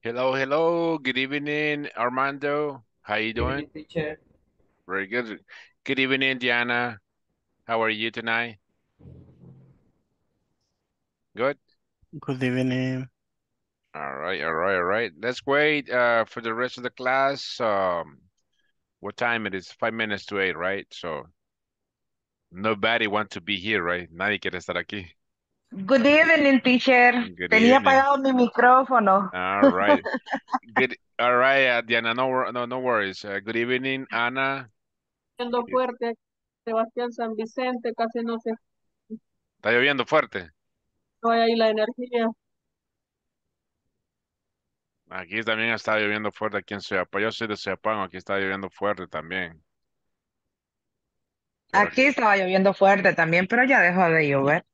Hello, hello. Good evening, Armando. How you doing? Good evening, teacher. Very good. Good evening, Diana. How are you tonight? Good? Good evening. All right, all right, all right. Let's wait uh, for the rest of the class. Um, what time it is? Five minutes to eight, right? So nobody want to be here, right? Nadie quiere estar aquí. Good evening, teacher. Tenía apagado mi micrófono. All right. all right, uh, Diana, no, no, worries. Uh, good evening, Ana. Lloviendo fuerte, Sebastián San Vicente, casi no sé. ¿Está lloviendo fuerte? No hay ahí la energía. Aquí también está lloviendo fuerte aquí en Soyapango. Yo soy de aquí está lloviendo fuerte también. aquí estaba lloviendo fuerte también, pero ya dejó de llover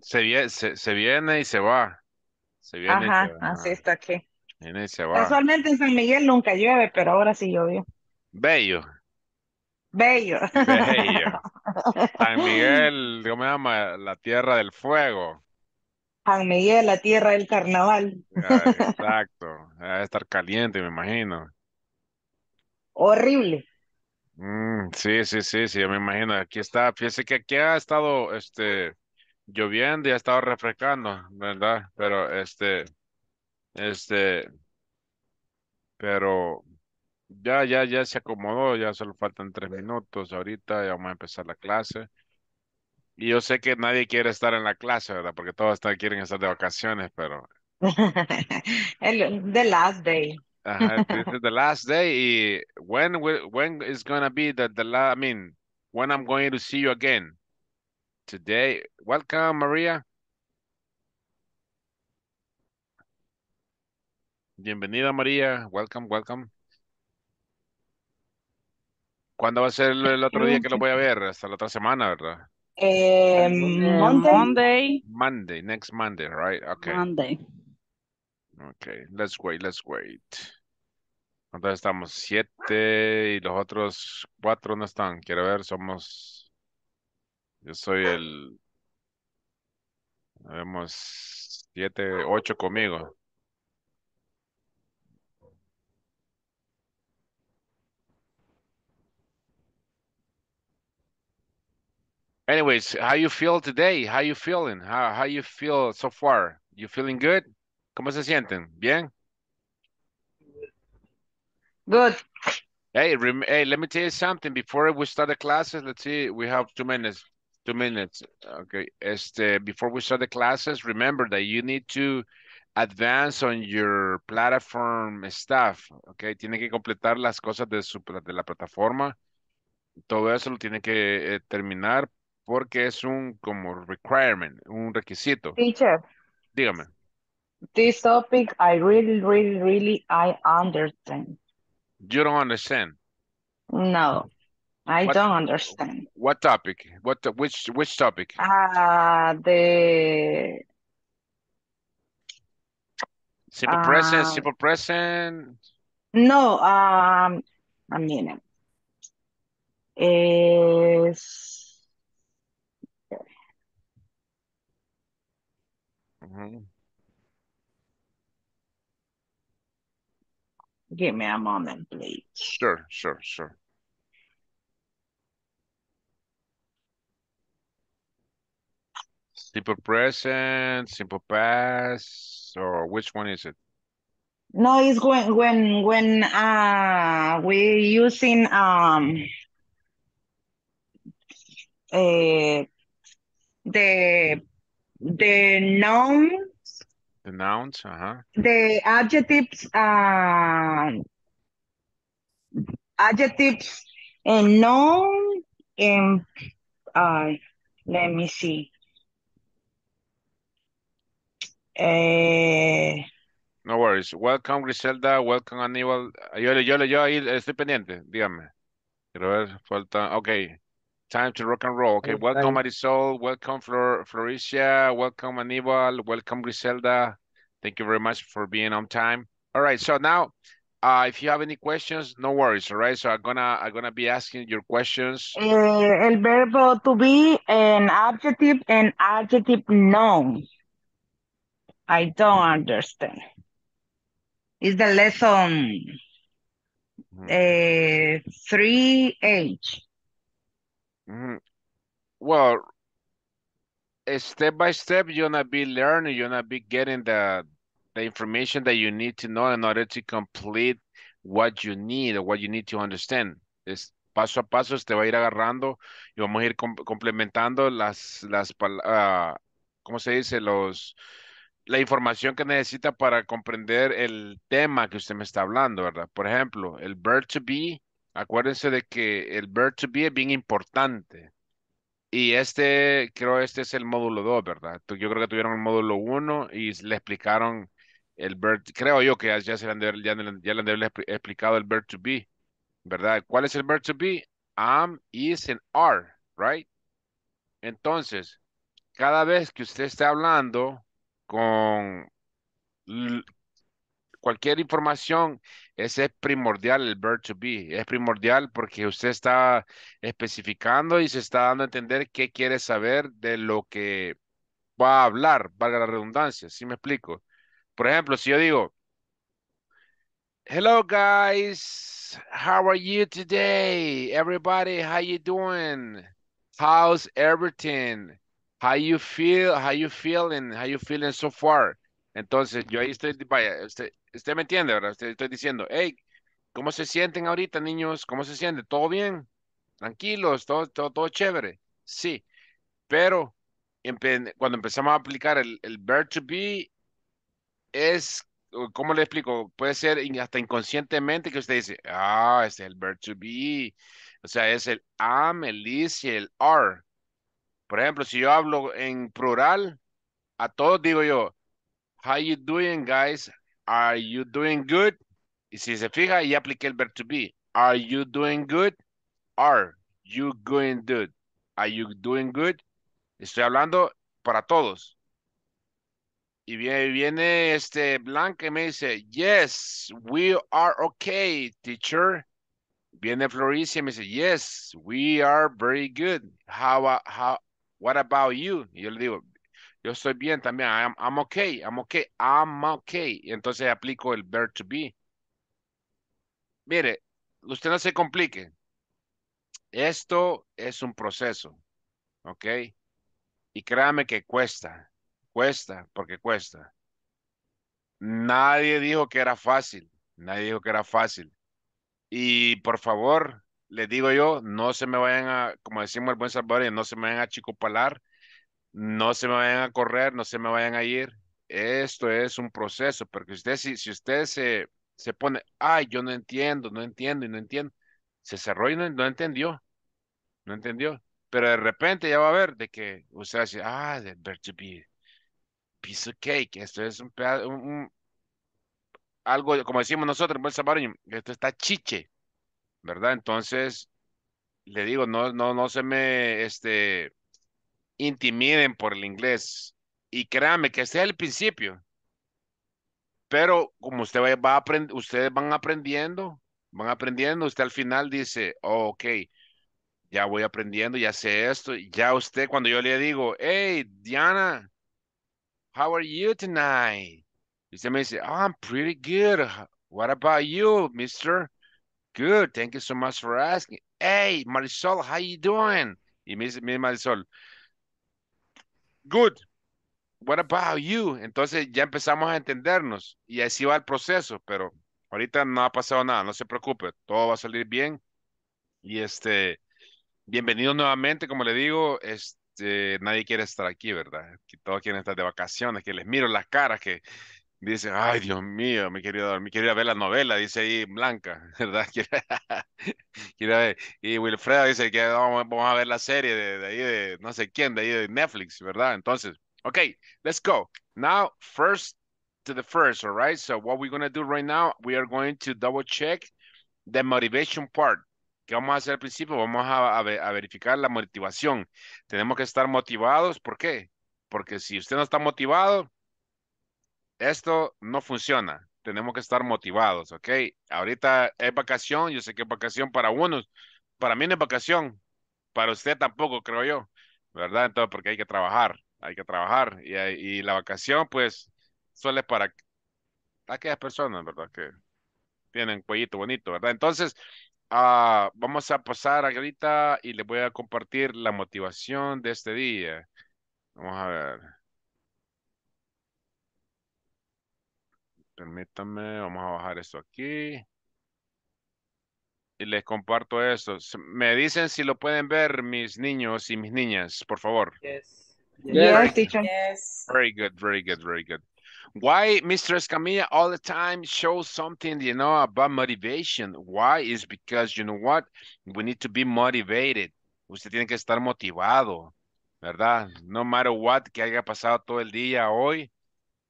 se, viene y se va. Se viene Ajá, y se va. así está aquí. Viene y se va. Usualmente en San Miguel nunca llueve, pero ahora sí llovió. Bello. Bello. Bello. San Miguel, ¿cómo se llama? La tierra del fuego. San Miguel, la tierra del carnaval. Ah, exacto. Debe estar caliente, me imagino. Horrible. Mm, sí, sí, sí, sí, yo me imagino. Aquí está, fíjese que aquí ha estado, este, lloviendo y ha estado refrescando, ¿verdad? Pero este, este, pero ya, ya, ya se acomodó, ya solo faltan tres minutos ahorita, ya vamos a empezar la clase. Y yo sé que nadie quiere estar en la clase, ¿verdad? Porque todos están, quieren estar de vacaciones, pero... the last day. the last day when, when is to be the, the last, I mean, when I'm going to see you again today. Welcome, Maria. Bienvenida, María. Welcome, welcome. ¿Cuándo va a ser el, otro día que lo voy a ver? Hasta la otra semana, ¿verdad? Eh, Monday. Monday. next Monday, right? Okay. Monday. Okay, let's wait, let's wait. ¿Cuántos estamos siete y los otros cuatro no están. Quiero ver, somos Yo soy el... Vemos siete, ocho conmigo. Anyways, how you feel today? How you feeling? How how you feel so far? You feeling good? ¿Cómo se sienten? ¿Bien? Good. Hey, hey, let me tell you something. Before we start the classes, let's see, we have two minutes. minutes. Okay. Este, before we start the classes, remember that you need to advance on your platform stuff. Okay. tiene que completar las cosas de, su, de la plataforma. Todo eso lo tiene que eh, terminar porque es un como requirement, un requisito. Teacher. Dígame. This topic I really, really, really, I understand. You don't understand? No. I what, don't understand. What topic? What which which topic? Ah, uh, the simple uh, present, ah. simple present. No, um, I mean is mm-hmm. give me a moment, please. Sure, sure, sure. Simple present, simple past, or which one is it? No, it's when when when uh we're using um uh the the noun the nouns, uh-huh. The adjectives, uh, adjectives and eh, noun and, uh, let me see. Eh, no worries. Welcome, Griselda. Welcome, Aníbal. Yo, yo, yo ahí estoy pendiente. Dígame. Quiero ver, falta. Ok. Time to rock and roll. Okay. okay. Welcome, Marisol. Welcome, Flor Floricia. Welcome, Aníbal. Welcome, Griselda. Thank you very much for being on time. All right. So now, uh, if you have any questions, no worries. All right. So I'm gonna I'm gonna be asking your questions. Uh, el verbo to be, an adjective, an adjective noun. I don't understand. Is the lesson mm-hmm. uh, 3H? Mm -hmm. Well, step by step, you're gonna be learning, you're gonna be getting the, the information that you need to know in order to complete what you need or what you need to understand. It's, paso a paso te va a ir agarrando y vamos a ir complementando las, las uh, ¿cómo se dice? Los, la información que necesita para comprender el tema que usted me está hablando, ¿verdad? Por ejemplo, el bird to be, acuérdense de que el bird to be es bien importante. Y este, creo este es el módulo 2, ¿verdad? Yo creo que tuvieron el módulo 1 y le explicaron el bird. creo yo que ya, se le han explicado el verb to be, ¿verdad? ¿Cuál es el verb to be? Am, is, and are, right? Entonces, cada vez que usted está hablando con cualquier información, ese es primordial el verb to be. Es primordial porque usted está especificando y se está dando a entender qué quiere saber de lo que va a hablar, valga la redundancia, si me explico? Por ejemplo, si yo digo, Hello guys, how are you today? Everybody, how you doing? How's everything? How you feel, how you feeling, how you feeling so far. Entonces, yo ahí estoy, vaya, este, usted, me entiende, ¿verdad? estoy diciendo, hey, ¿cómo se sienten ahorita, niños? ¿Cómo se sienten? ¿Todo bien? ¿Tranquilos? ¿Todo, todo, chévere? Sí. Pero cuando empezamos a aplicar el, el verb to be, es, ¿cómo le explico? Puede ser hasta inconscientemente que usted dice, ah, este es el verb to be. O sea, es el am, el is y el are. Por ejemplo, si yo hablo en plural, a todos digo yo, how you doing, guys? Are you doing good? Y si se fija, ya apliqué el verbo to be. Are you doing good? Are you going good? Are you doing good? Estoy hablando para todos. Y viene, este Blanca y me dice, yes, we are okay, teacher. Viene Floricia y me dice, yes, we are very good. How, how, What about you? Y yo le digo, yo estoy bien también. I'm, I'm okay, I'm okay, I'm okay. Y entonces aplico el verb to be. Mire, usted no se complique. Esto es un proceso, ¿ok? Y créame que cuesta, cuesta, porque cuesta. Nadie dijo que era fácil, nadie dijo que era fácil. Y por favor, le digo yo, no se me vayan a, como decimos el buen Salvador, no se me vayan a chicopalar, no se me vayan a correr, no se me vayan a ir. Esto es un proceso, porque usted, si, si usted se, se pone, ay, yo no entiendo, no entiendo y no entiendo, se cerró y no, entendió, no entendió. Pero de repente ya va a ver de que usted dice, ah, de be, piece of cake, esto es un, algo, como decimos nosotros en buen salvadoreño, esto está chiche, ¿verdad? Entonces, le digo, no, no, no se me este, intimiden por el inglés. Y créame que este es el principio. Pero como usted va, va ustedes van aprendiendo, van aprendiendo, usted al final dice, oh, ok, ya voy aprendiendo, ya sé esto. Ya usted, cuando yo le digo, hey, Diana, how are you tonight? Y usted me dice, oh, I'm pretty good. What about you, mister? Good, thank you so much for asking. Hey, Marisol, how you doing? Y me dice, Marisol, good, what about you? Entonces ya empezamos a entendernos y así va el proceso, pero ahorita no ha pasado nada, no se preocupe, todo va a salir bien. Y este, bienvenido nuevamente, como le digo, este, nadie quiere estar aquí, ¿verdad? Que todos quieren estar de vacaciones, que les miro las caras, que Dice, ay, Dios mío, mi quería dormir, quería ver la novela, dice ahí Blanca, ¿verdad? Quiero ver. Y Wilfredo dice que vamos, a ver la serie de, ahí de no sé quién, de ahí de Netflix, ¿verdad? Entonces, ok, let's go. Now, first to the first, all right? So what we're going to do right now, we are going to double check the motivation part. ¿Qué vamos a hacer al principio? Vamos a, a verificar la motivación. Tenemos que estar motivados, ¿por qué? Porque si usted no está motivado, esto no funciona. Tenemos que estar motivados, ¿ok? Ahorita es vacación, yo sé que es vacación para unos, para mí no es vacación, para usted tampoco, creo yo, ¿verdad? Entonces, porque hay que trabajar, hay que trabajar. Y, la vacación, pues, suele para aquellas personas, ¿verdad? Que tienen cuellito bonito, ¿verdad? Entonces, ah, vamos a pasar ahorita y les voy a compartir la motivación de este día. Vamos a ver. Permítame, vamos a bajar esto aquí. Y les comparto esto. Me dicen si lo pueden ver mis niños y mis niñas, por favor. Yes. Yes, Yes. Very good, very good, very good. Why Mistress Camilla, all the time shows something, you know, about motivation. Why? Is because, you know what? We need to be motivated. Usted tiene que estar motivado, ¿verdad? No matter what que haya pasado todo el día hoy.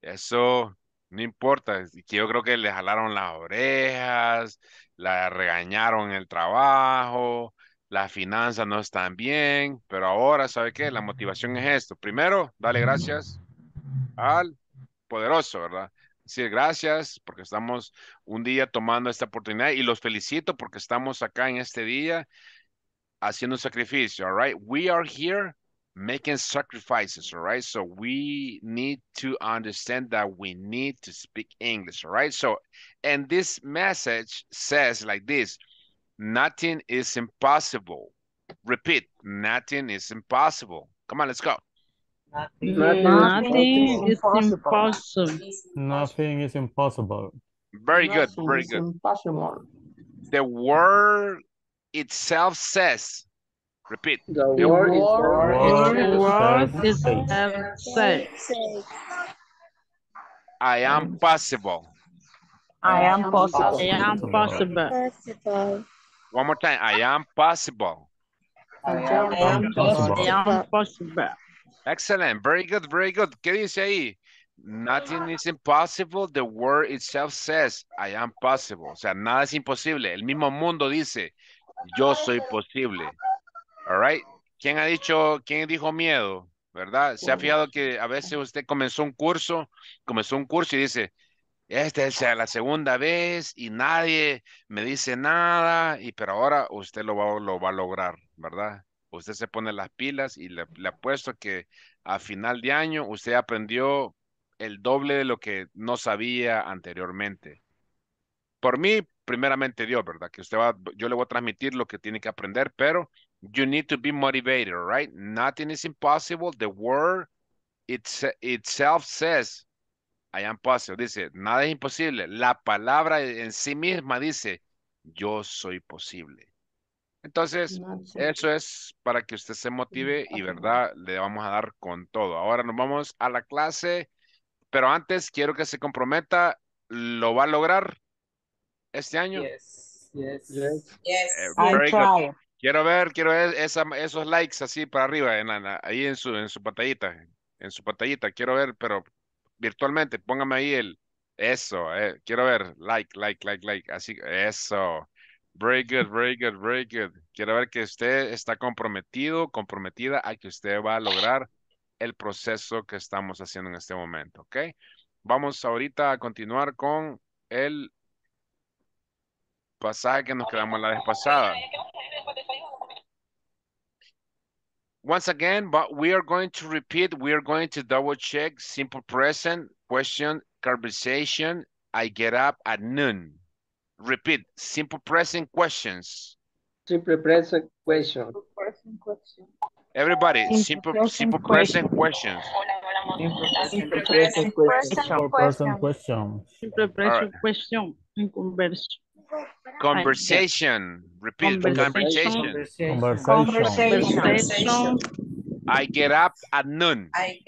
Eso no importa, que yo creo que le jalaron las orejas, la regañaron el trabajo, las finanzas no están bien, pero ahora, ¿sabe qué? La motivación es esto. Primero, dale gracias al poderoso, ¿verdad? decir gracias porque estamos un día tomando esta oportunidad y los felicito porque estamos acá en este día haciendo un sacrificio, all right? We are here making sacrifices, all right? So we need to understand that we need to speak English, all right? So, and this message says like this, nothing is impossible. Repeat, nothing is impossible. Come on, let's go. Nothing, nothing, nothing is impossible. Nothing is impossible. Very nothing good, very good. Impossible. The word itself says Repeat. The, the war, war, is war, war is safe. I am possible. I am possible. I am possible. One more time. I am possible. I am, I am possible. I am possible. Excellent. Very good. Very good. ¿Qué dice ahí? Nothing is impossible. The word itself says, I am possible. O sea, nada es imposible. El mismo mundo dice, yo soy posible. ¿Quién ha dicho, quién dijo miedo? ¿Verdad? Se ha fijado que a veces usted comenzó un curso, comenzó un curso y dice, esta es la segunda vez y nadie me dice nada, y pero ahora usted lo va, lo va a lograr, ¿verdad? Usted se pone las pilas y le, apuesto que a final de año usted aprendió el doble de lo que no sabía anteriormente. Por mí, primeramente Dios, ¿verdad? Que usted va, yo le voy a transmitir lo que tiene que aprender, pero you need to be motivated, right? Nothing is impossible. The word itself says, I am possible. Dice, nada es imposible. La palabra en sí misma dice, yo soy posible. Entonces, eso es para que usted se motive mm, y, ¿verdad? Le vamos a dar con todo. Ahora nos vamos a la clase, pero antes quiero que se comprometa. ¿Lo va a lograr este año? Yes, yes, yes. Eh, yes. bien. Quiero ver, quiero ver esa, esos likes así para arriba, ahí en su, en pantallita, en su pantallita, quiero ver, pero virtualmente, póngame ahí el, eso, eh, quiero ver, like, like, like, like, así, eso, very good, very good, very good. Quiero ver que usted está comprometido, comprometida a que usted va a lograr el proceso que estamos haciendo en este momento, ¿ok? Vamos ahorita a continuar con el pasaje que nos quedamos la vez pasada. once again, but we are going to repeat, we are going to double check simple present, question, conversation, I get up at noon. Repeat, simple present questions. Simple present question. Everybody, simple, simple, present, questions. Simple present question. Simple present question. Simple present question. Simple present question. Simple present question. Conversation. Repeat. Conversation. Conversation. Conversation. I get up at noon. I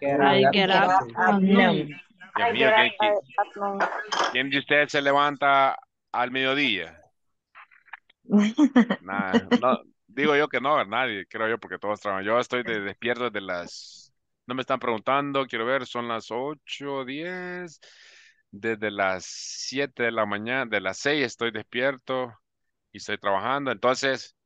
get up, at noon. Dios mío, ¿quién de ustedes se levanta al mediodía? no, digo yo que no, nadie, creo yo, porque todos trabajan. Yo estoy despierto desde las, no me están preguntando, quiero ver, son las 8, 10 desde las 7 de la mañana, de las 6 estoy despierto y estoy trabajando, entonces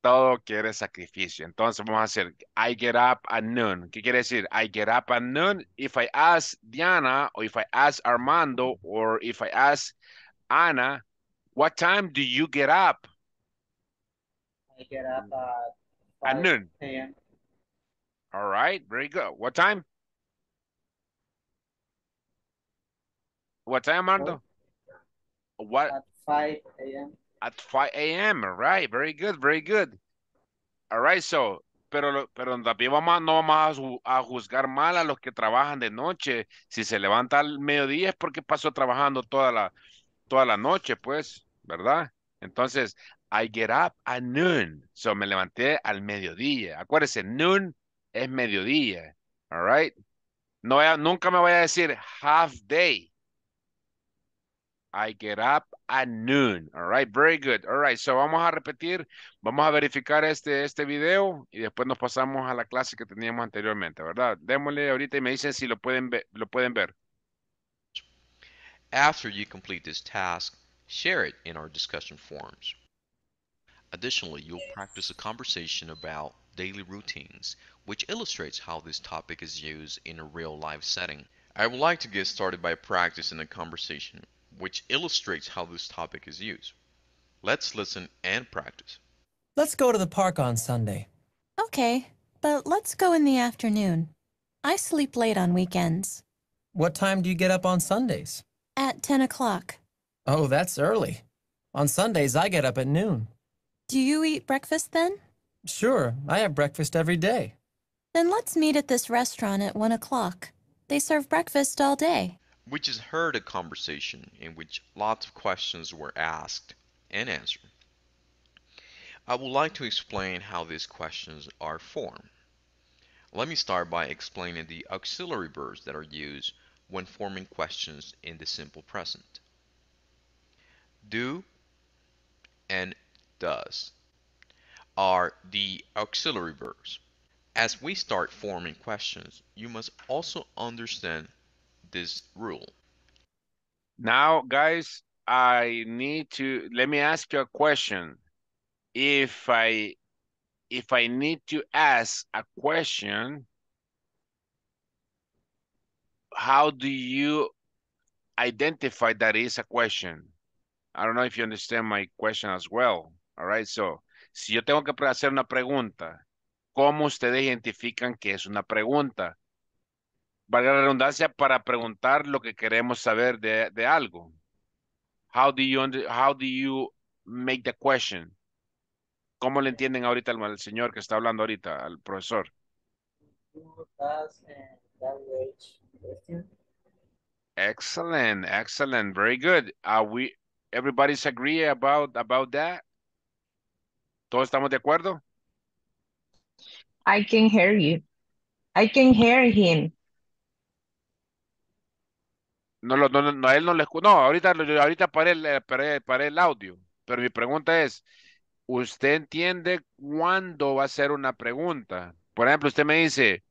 todo quiere sacrificio. Entonces vamos a hacer I get up at noon. ¿Qué quiere decir? I get up at noon if I ask Diana or if I ask Armando or if I ask Ana, what time do you get up? I get up at noon. All right, very good. What time? What time, Ardo? What? At 5 a.m. At 5 a.m., right. Very good, very good. All right, so, pero, pero también vamos, no vamos a, juzgar mal a los que trabajan de noche. Si se levanta al mediodía es porque pasó trabajando toda la, toda la noche, pues, ¿verdad? Entonces, I get up at noon. So, me levanté al mediodía. Acuérdense, noon es mediodía. All right. No, nunca me voy a decir half day I get up at noon. All right, very good. All right, so vamos a repetir, vamos a verificar este, este video y después nos pasamos a la clase que teníamos anteriormente, ¿verdad? Démosle ahorita y me dicen si lo pueden, ver, lo pueden ver. After you complete this task, share it in our discussion forums. Additionally, you'll practice a conversation about daily routines, which illustrates how this topic is used in a real-life setting. I would like to get started by practicing a conversation which illustrates how this topic is used. Let's listen and practice. Let's go to the park on Sunday. Okay, but let's go in the afternoon. I sleep late on weekends. What time do you get up on Sundays? At 10 o'clock. Oh, that's early. On Sundays, I get up at noon. Do you eat breakfast then? Sure, I have breakfast every day. Then let's meet at this restaurant at 1 o'clock. They serve breakfast all day. We just heard a conversation in which lots of questions were asked and answered. I would like to explain how these questions are formed. Let me start by explaining the auxiliary verbs that are used when forming questions in the simple present. Do and does are the auxiliary verbs. As we start forming questions, you must also understand this rule. Now, guys, I need to, let me ask you a question. If I, if I need to ask a question, how do you identify that is a question? I don't know if you understand my question as well. All right, so si yo tengo que hacer una pregunta, ¿cómo ustedes identifican que es una pregunta? valga la redundancia, para preguntar lo que queremos saber de, de algo. How do, you, how do you make the question? ¿Cómo le entienden ahorita al, al señor que está hablando ahorita, al profesor? Excellent, excellent, very good. Are we everybody's agree about about that? ¿Todos estamos de acuerdo? I can hear you. I can hear him. No, no, a él no le No, ahorita, ahorita paré, el, eh, paré, el audio. Pero mi pregunta es, ¿usted entiende cuándo va a ser una pregunta? Por ejemplo, usted me dice,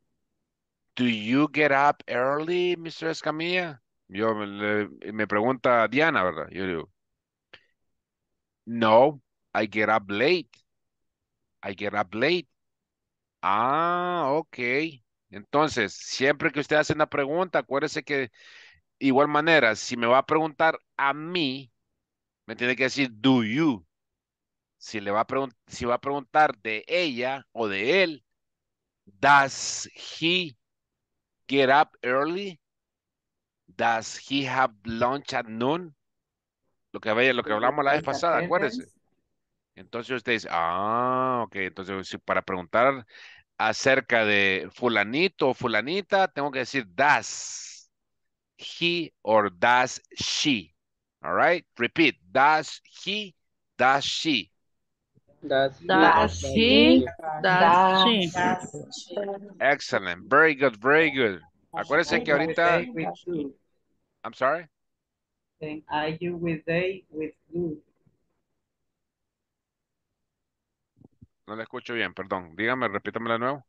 ¿Do you get up early, Mr. Escamilla? Yo me pregunta Diana, ¿verdad? Yo digo, No, I get up late. I get up late. Ah, ok. Entonces, siempre que usted hace una pregunta, acuérdese que igual manera, si me va a preguntar a mí, me tiene que decir do you. Si le va a si va a preguntar de ella o de él, does he get up early? Does he have lunch at noon? Lo que, lo que hablamos la vez pasada, acuérdense. Entonces usted dice, ah, ok, entonces para preguntar acerca de fulanito o fulanita, tengo que decir das he, or does she? All right, repeat. Does he, does she? Does, does he, does she? Excellent. Very good, very good. Acuérdense que ahorita... I'm sorry? And are you with they, with you? No le escucho bien, perdón. Dígame, repítame de nuevo.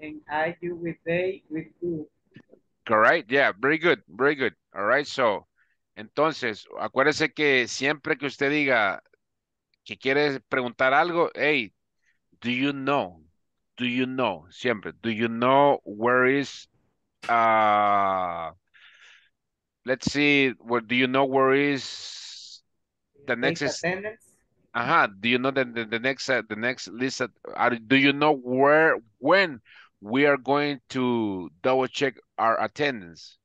And are you with they, with you? Correct, yeah, very good, very good. All right, so, entonces, acuérdese que siempre que usted diga que quiere preguntar algo, hey, do you know? Do you know? Siempre, do you know where is, uh, let's see, where, do you know where is the next? uh ajá, do you know the, the, next, uh, the next list? Uh, do you know where, when? we are going to double check our attendance.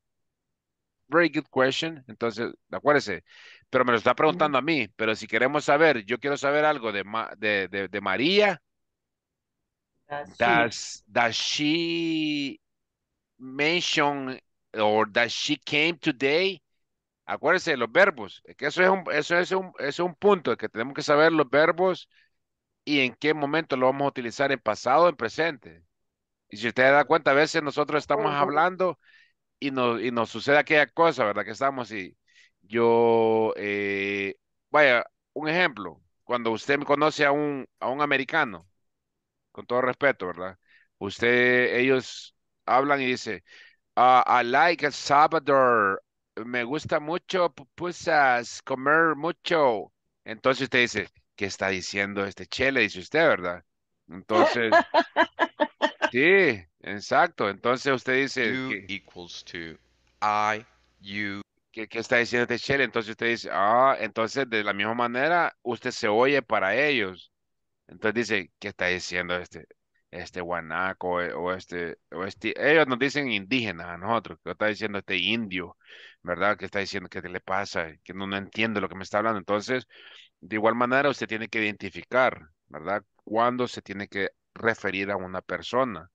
Very good question. Entonces, acuérdese, pero me lo está preguntando a mí, pero si queremos saber, yo quiero saber algo de, de, María. Does, she mention or does she came today? Acuérdense los verbos, que eso es un, eso es un, es un punto, que tenemos que saber los verbos y en qué momento lo vamos a utilizar en pasado o en presente. Y si usted da cuenta, a veces nosotros estamos hablando y nos, y nos sucede aquella cosa, ¿verdad? Que estamos y yo, eh, vaya, un ejemplo, cuando usted conoce a un, a un americano, con todo respeto, ¿verdad? Usted, ellos hablan y dice, ah, I like El Salvador, me gusta mucho pupusas, comer mucho. Entonces usted dice, ¿qué está diciendo este chele? Dice usted, ¿verdad? Entonces, Sí, exacto. Entonces usted dice. You equals to I, you. ¿Qué, está diciendo este Shell? Entonces usted dice, ah, entonces de la misma manera usted se oye para ellos. Entonces dice, ¿qué está diciendo este? Este guanaco o este, o este, ellos nos dicen indígena a nosotros, ¿qué está diciendo este indio? ¿Verdad? ¿Qué está diciendo? ¿Qué le pasa? Que no, no entiendo lo que me está hablando. Entonces, de igual manera, usted tiene que identificar, ¿verdad? Cuando se tiene que referir a una persona.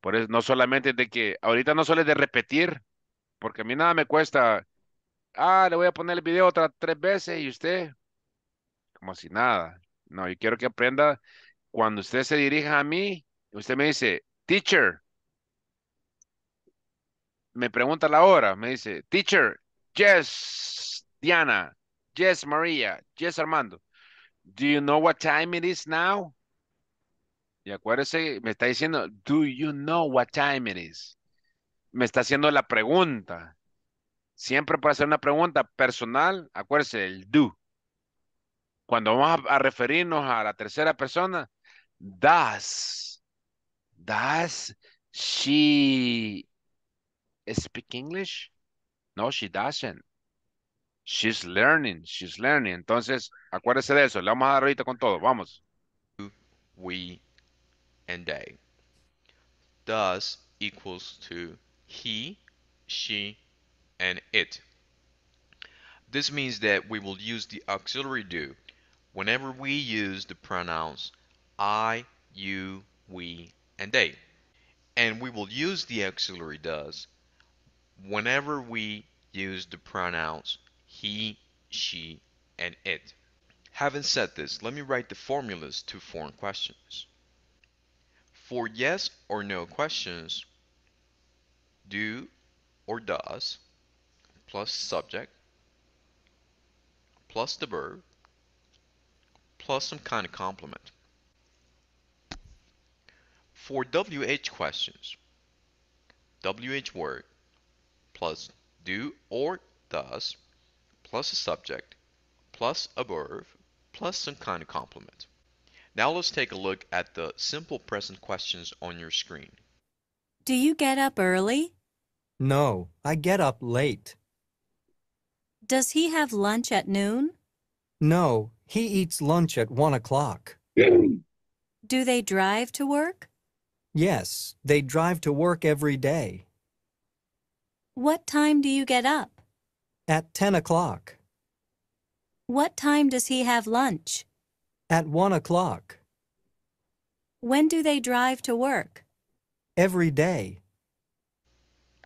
Por eso no solamente de que ahorita no solo es de repetir, porque a mí nada me cuesta. Ah, le voy a poner el video otra tres veces y usted como si nada. No, yo quiero que aprenda cuando usted se dirija a mí, usted me dice, "Teacher." Me pregunta la hora, me dice, "Teacher, yes, Diana, yes, María, yes, Armando." Do you know what time it is now? Y acuérdese, me está diciendo, do you know what time it is? Me está haciendo la pregunta. Siempre para hacer una pregunta personal, acuérdese el do. Cuando vamos a, referirnos a la tercera persona, does, does she speak English? No, she doesn't. She's learning, she's learning. Entonces, acuérdese de eso. Le vamos a dar ahorita con todo. Vamos. We and they. Does equals to he, she, and it. This means that we will use the auxiliary do whenever we use the pronouns I, you, we, and they. And we will use the auxiliary does whenever we use the pronouns he, she, and it. Having said this, let me write the formulas to form questions. For yes or no questions, do or does plus subject plus the verb plus some kind of complement. For WH questions, WH word plus do or does plus a subject plus a verb plus some kind of complement. Now let's take a look at the simple present questions on your screen. Do you get up early? No, I get up late. Does he have lunch at noon? No, he eats lunch at one o'clock. Do they drive to work? Yes, they drive to work every day. What time do you get up? At 10 o'clock. What time does he have lunch? At one o'clock. When do they drive to work? Every day.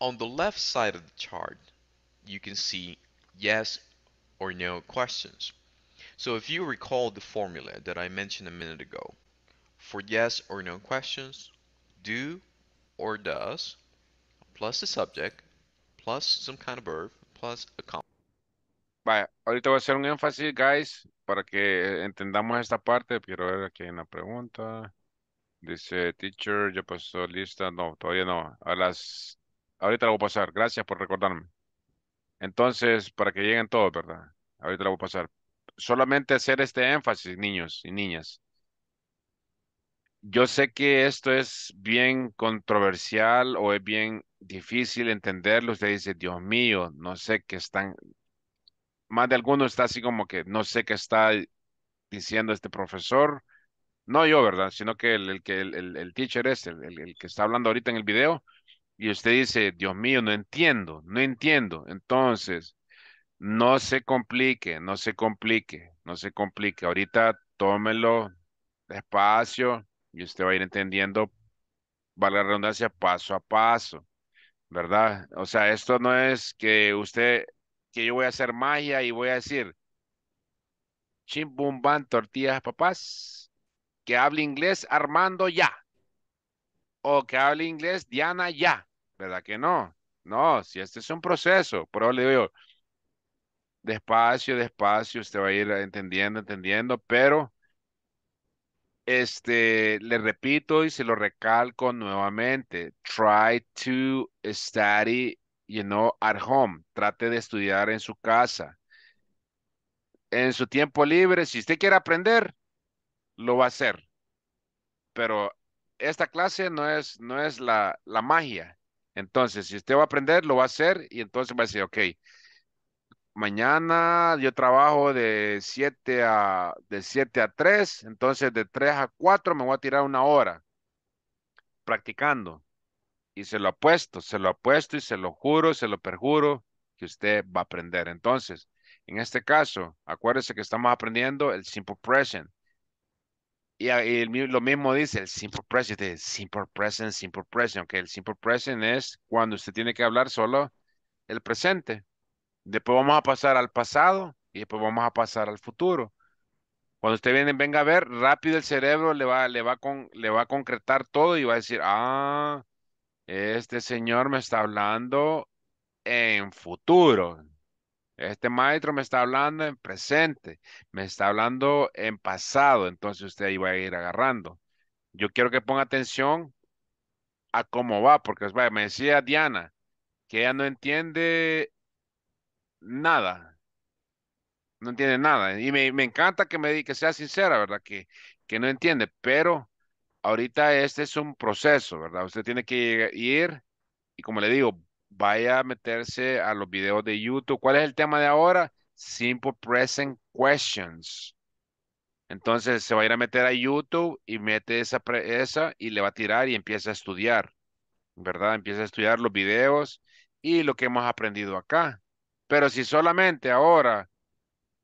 On the left side of the chart, you can see yes or no questions. So if you recall the formula that I mentioned a minute ago, for yes or no questions, do or does, plus the subject, plus some kind of verb, plus a comma. Vaya, ahorita voy a hacer un énfasis, guys, para que entendamos esta parte. Quiero ver aquí en la pregunta. Dice, teacher, ya pasó lista. No, todavía no. A las... Ahorita la voy a pasar. Gracias por recordarme. Entonces, para que lleguen todos, ¿verdad? Ahorita la voy a pasar. Solamente hacer este énfasis, niños y niñas. Yo sé que esto es bien controversial o es bien difícil entenderlo. Usted dice, Dios mío, no sé qué están, más de alguno está así como que no sé qué está diciendo este profesor. No yo, ¿verdad? Sino que el, que el, teacher es el, que está hablando ahorita en el video. Y usted dice, Dios mío, no entiendo, no entiendo. Entonces, no se complique, no se complique, no se complique. Ahorita tómelo despacio y usted va a ir entendiendo, valga la redundancia, paso a paso, ¿verdad? O sea, esto no es que usted que yo voy a hacer magia y voy a decir chimbumban tortillas papás, que hable inglés Armando ya, o que hable inglés Diana ya, ¿verdad que no? No, si este es un proceso, pero le digo, despacio, despacio, usted va a ir entendiendo, entendiendo, pero este, le repito y se lo recalco nuevamente, try to study y no at home. Trate de estudiar en su casa. En su tiempo libre, si usted quiere aprender, lo va a hacer. Pero esta clase no es, no es la, magia. Entonces, si usted va a aprender, lo va a hacer y entonces va a decir, ok, mañana yo trabajo de 7 a, de 7 a 3, entonces de 3 a 4 me voy a tirar una hora practicando. Y se lo apuesto, se lo apuesto y se lo juro, se lo perjuro que usted va a aprender. Entonces, en este caso, acuérdese que estamos aprendiendo el simple present. Y, lo mismo dice el simple present, simple present, simple present, que el simple present es cuando usted tiene que hablar solo el presente. Después vamos a pasar al pasado y después vamos a pasar al futuro. Cuando usted viene, venga a ver, rápido el cerebro le va, le va, le va a concretar todo y va a decir, ah, este señor me está hablando en futuro. Este maestro me está hablando en presente, me está hablando en pasado, entonces usted ahí va a ir agarrando. Yo quiero que ponga atención a cómo va, porque me decía Diana que ella no entiende nada, no entiende nada. Y me, encanta que me que sea sincera, ¿verdad? Que, que no entiende, pero ahorita este es un proceso, ¿verdad? Usted tiene que ir y como le digo, vaya a meterse a los videos de YouTube. ¿Cuál es el tema de ahora? Simple Present Questions. Entonces se va a ir a meter a YouTube y mete esa, esa y le va a tirar y empieza a estudiar, ¿verdad? Empieza a estudiar los videos y lo que hemos aprendido acá. Pero si solamente ahora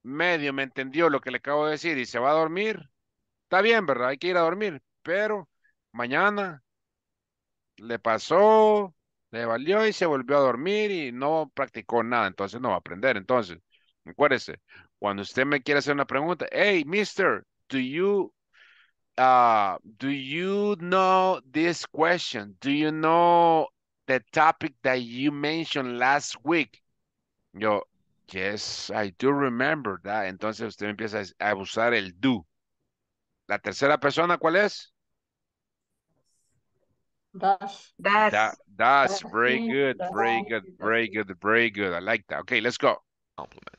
medio me entendió lo que le acabo de decir y se va a dormir, está bien, ¿verdad? Hay que ir a dormir, pero mañana le pasó, le valió y se volvió a dormir y no practicó nada, entonces no va a aprender. Entonces, acuérdese, cuando usted me quiere hacer una pregunta, hey, mister, do you ah, do you know this question? Do you know the topic that you mentioned last week? Yo, yes, I do remember that. Entonces usted empieza a usar el do. La tercera persona, ¿cuál es? That's, very good, very good, very good, very good. I like that. Okay, let's go. Compliment.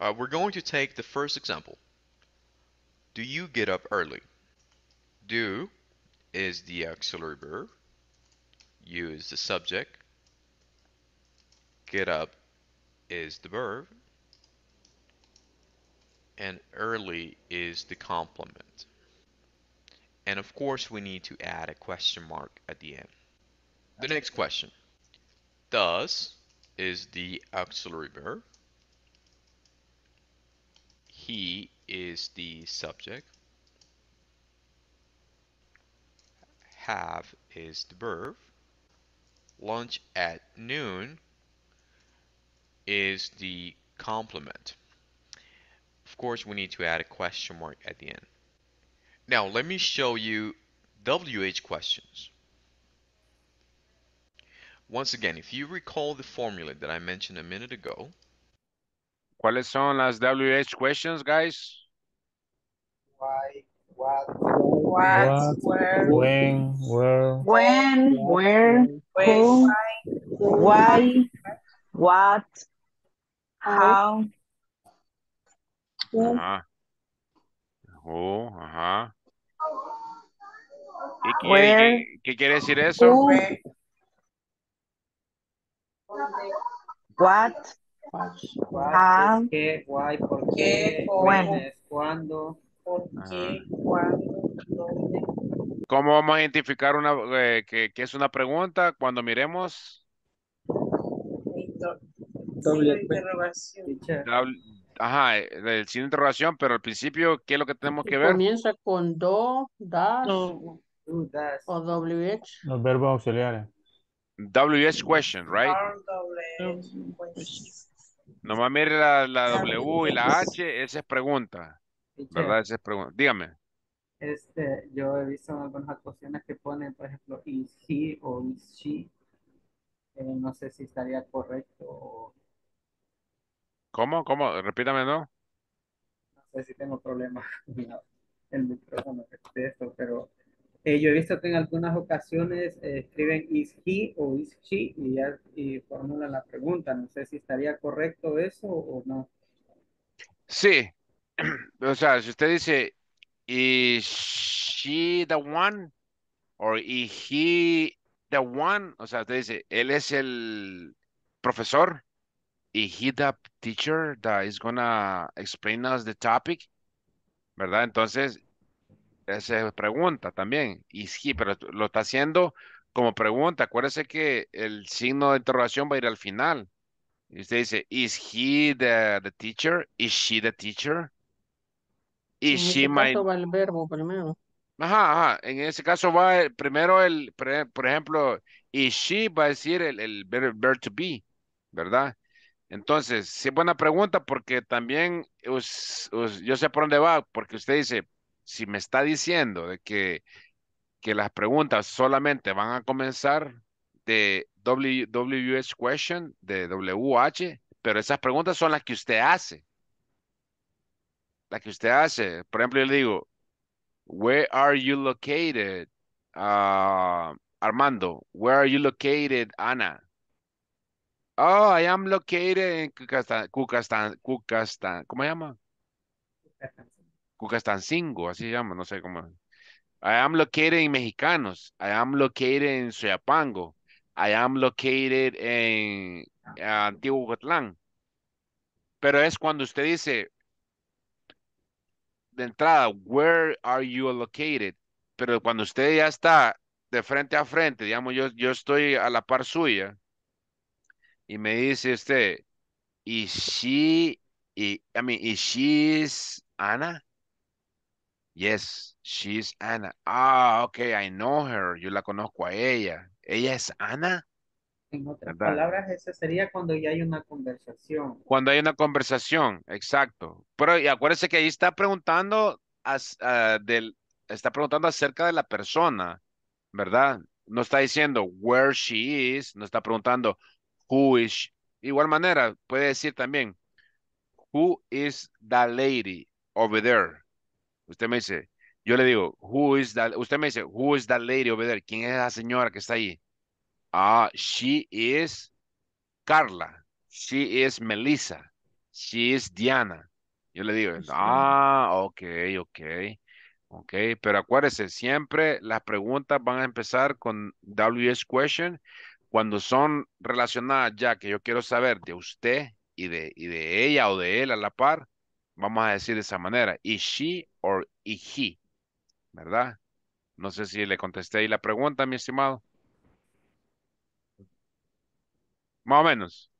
Uh, we're going to take the first example. Do you get up early? Do is the auxiliary verb. You is the subject. Get up is the verb. And early is the complement. And of course, we need to add a question mark at the end. The next question. Does is the auxiliary verb. He is the subject. Have is the verb. Lunch at noon is the complement. Of course, we need to add a question mark at the end. Now let me show you WH questions. Once again, if you recall the formula that I mentioned a minute ago. ¿Cuáles son las WH questions, guys? Why, what, what, what where, when, where, when, where, who, why, what, how. Uh ah. -huh. Who, oh, ajá. ¿Qué quiere, qué, qué quiere decir eso? Who, uh. what, what, ah. qué, why, por qué, cuándo, por qué, cuándo, ¿Cómo vamos a identificar una eh, que, que, es una pregunta cuando miremos? doble, Ajá, eh, el siguiente interrogación, pero al principio, ¿qué es lo que tenemos que ver? Comienza con do, das, o do, das. o wh. Los verbos auxiliares. WH question, right? No más mire la, W y la H, esa es pregunta. ¿Verdad? Esa es pregunta. Dígame. Este, yo he visto algunas actuaciones que ponen, por ejemplo, is he o is she. Eh, no sé si estaría correcto o ¿Cómo? ¿Cómo? Repítame, ¿no? No sé si tengo problemas el micrófono pero eh, yo he visto que en algunas ocasiones eh, escriben is he o is she y, y formulan la pregunta. No sé si estaría correcto eso o no. Sí. O sea, si usted dice is she the one or is he the one, o sea, usted dice él es el profesor Is he the teacher that is gonna explain us the topic, ¿verdad? Entonces, esa es pregunta también. Is he, pero lo está haciendo como pregunta. Acuérdese que el signo de interrogación va a ir al final. Y usted dice, is he the, teacher? Is she the teacher? Is she my... Caso va el verbo primero. Ajá, ajá. En ese caso va primero el, por ejemplo, is she va a decir el, el verbo to be, ¿verdad? Entonces, es buena pregunta porque también yo sé por dónde va, porque usted dice, si me está diciendo de que, que las preguntas solamente van a comenzar de w, WH question, de WH, pero esas preguntas son las que usted hace. Las que usted hace. Por ejemplo, yo le digo, where are you located, ah, Armando? Where are you located, Ana? Oh, I am located in Cucastan, Cucastan, ¿cómo se llama? Cucastancingo, así se llama, no sé cómo. I am located in Mexicanos. I am located in Soyapango. I am located in eh, Antiguo Gotlán Pero es cuando usted dice de entrada, where are you located? Pero cuando usted ya está de frente a frente, digamos, yo, yo estoy a la par suya y me dice este... ¿y she, y, I mean, is she's Ana? Yes, she's Ana. Ah, okay I know her. Yo la conozco a ella. ¿Ella es Ana? En otras palabras, esa sería cuando ya hay una conversación. Cuando hay una conversación, exacto. Pero y acuérdese que ahí está preguntando, ah, del, está preguntando acerca de la persona, ¿verdad? No está diciendo where she is, no está preguntando who igual manera, puede decir también, who is the lady over there? Usted me dice, yo le digo, who is that, usted me dice, who is the lady over there? ¿Quién es la señora que está ahí? Ah, she is Carla. She is Melissa. She is Diana. Yo le digo, ah, ok, ok. Ok, pero acuérdese, siempre las preguntas van a empezar con WS question cuando son relacionadas ya que yo quiero saber de usted y de, de ella o de él a la par, vamos a decir de esa manera, is she or is he, ¿verdad? No sé si le contesté ahí la pregunta, mi estimado. Más o menos.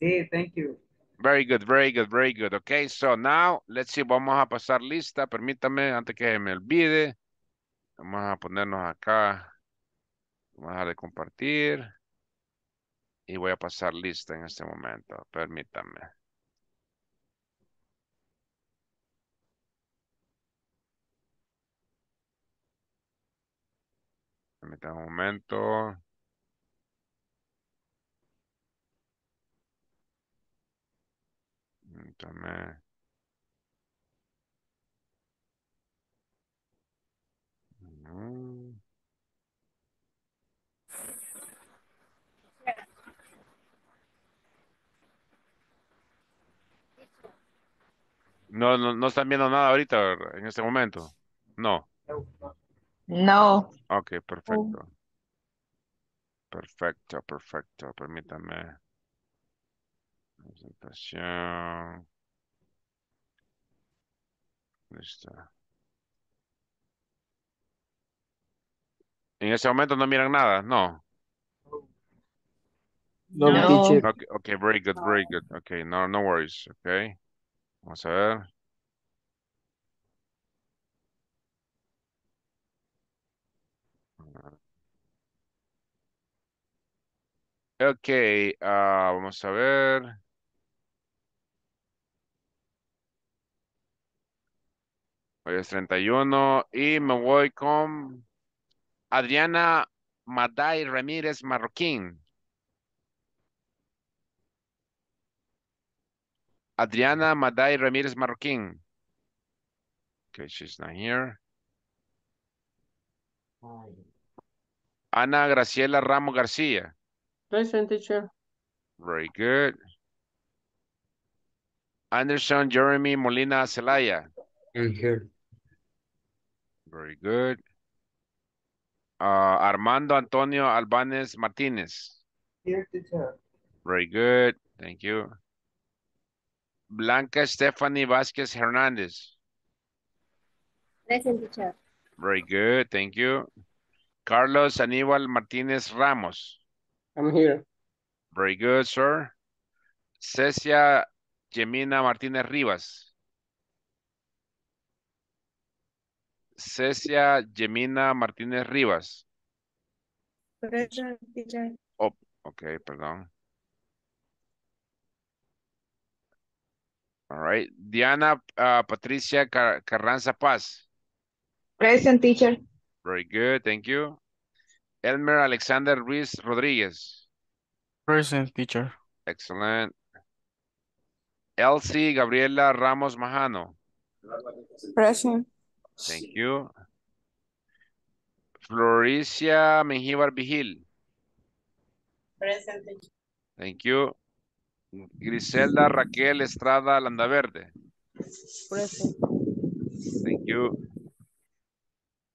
Sí, thank you. Very good, very good, very good. Okay, so now, let's see, vamos a pasar lista. Permítame, antes que me olvide, vamos a ponernos acá. Vamos a dejar de compartir. Y voy a pasar lista en este momento. Permítanme. Permítanme un momento. Permítanme. Mm. No, no, no están viendo nada ahorita en este momento. No. No. Ok, perfecto. Oh. Perfecto, perfecto. Permítame. Presentación. Listo. En ese momento no miran nada, no. No, okay, very good, very good. Okay, no, no worries. Okay. Vamos a ver. Ok, ah, vamos a ver. Hoy es 31 y me voy con Adriana Maday Ramírez Marroquín. Adriana Maday Ramírez Marroquín. Okay, she's not here. Ana Graciela Ramos García. Present teacher. Very good. Anderson Jeremy Molina Celaya. I'm here. Very good. Uh, Armando Antonio Albanes Martinez. Here, teacher. Very good. Thank you. Blanca Stephanie Vázquez Hernández. Very good, thank you. Carlos Aníbal Martínez Ramos. I'm here. Very good, sir. Cecia Gemina Martínez Rivas. Cecia Gemina Martínez Rivas. Present Oh, okay, perdón. All right. Diana uh, Patricia Carranza Paz. Present, teacher. Very good. Thank you. Elmer Alexander Ruiz Rodriguez. Present, teacher. Excellent. Elsie Gabriela Ramos Majano. Present. Thank you. Floricia Menjivar Vigil. Present. teacher. Thank you. Griselda Raquel Estrada Landaverde. Present. Thank you.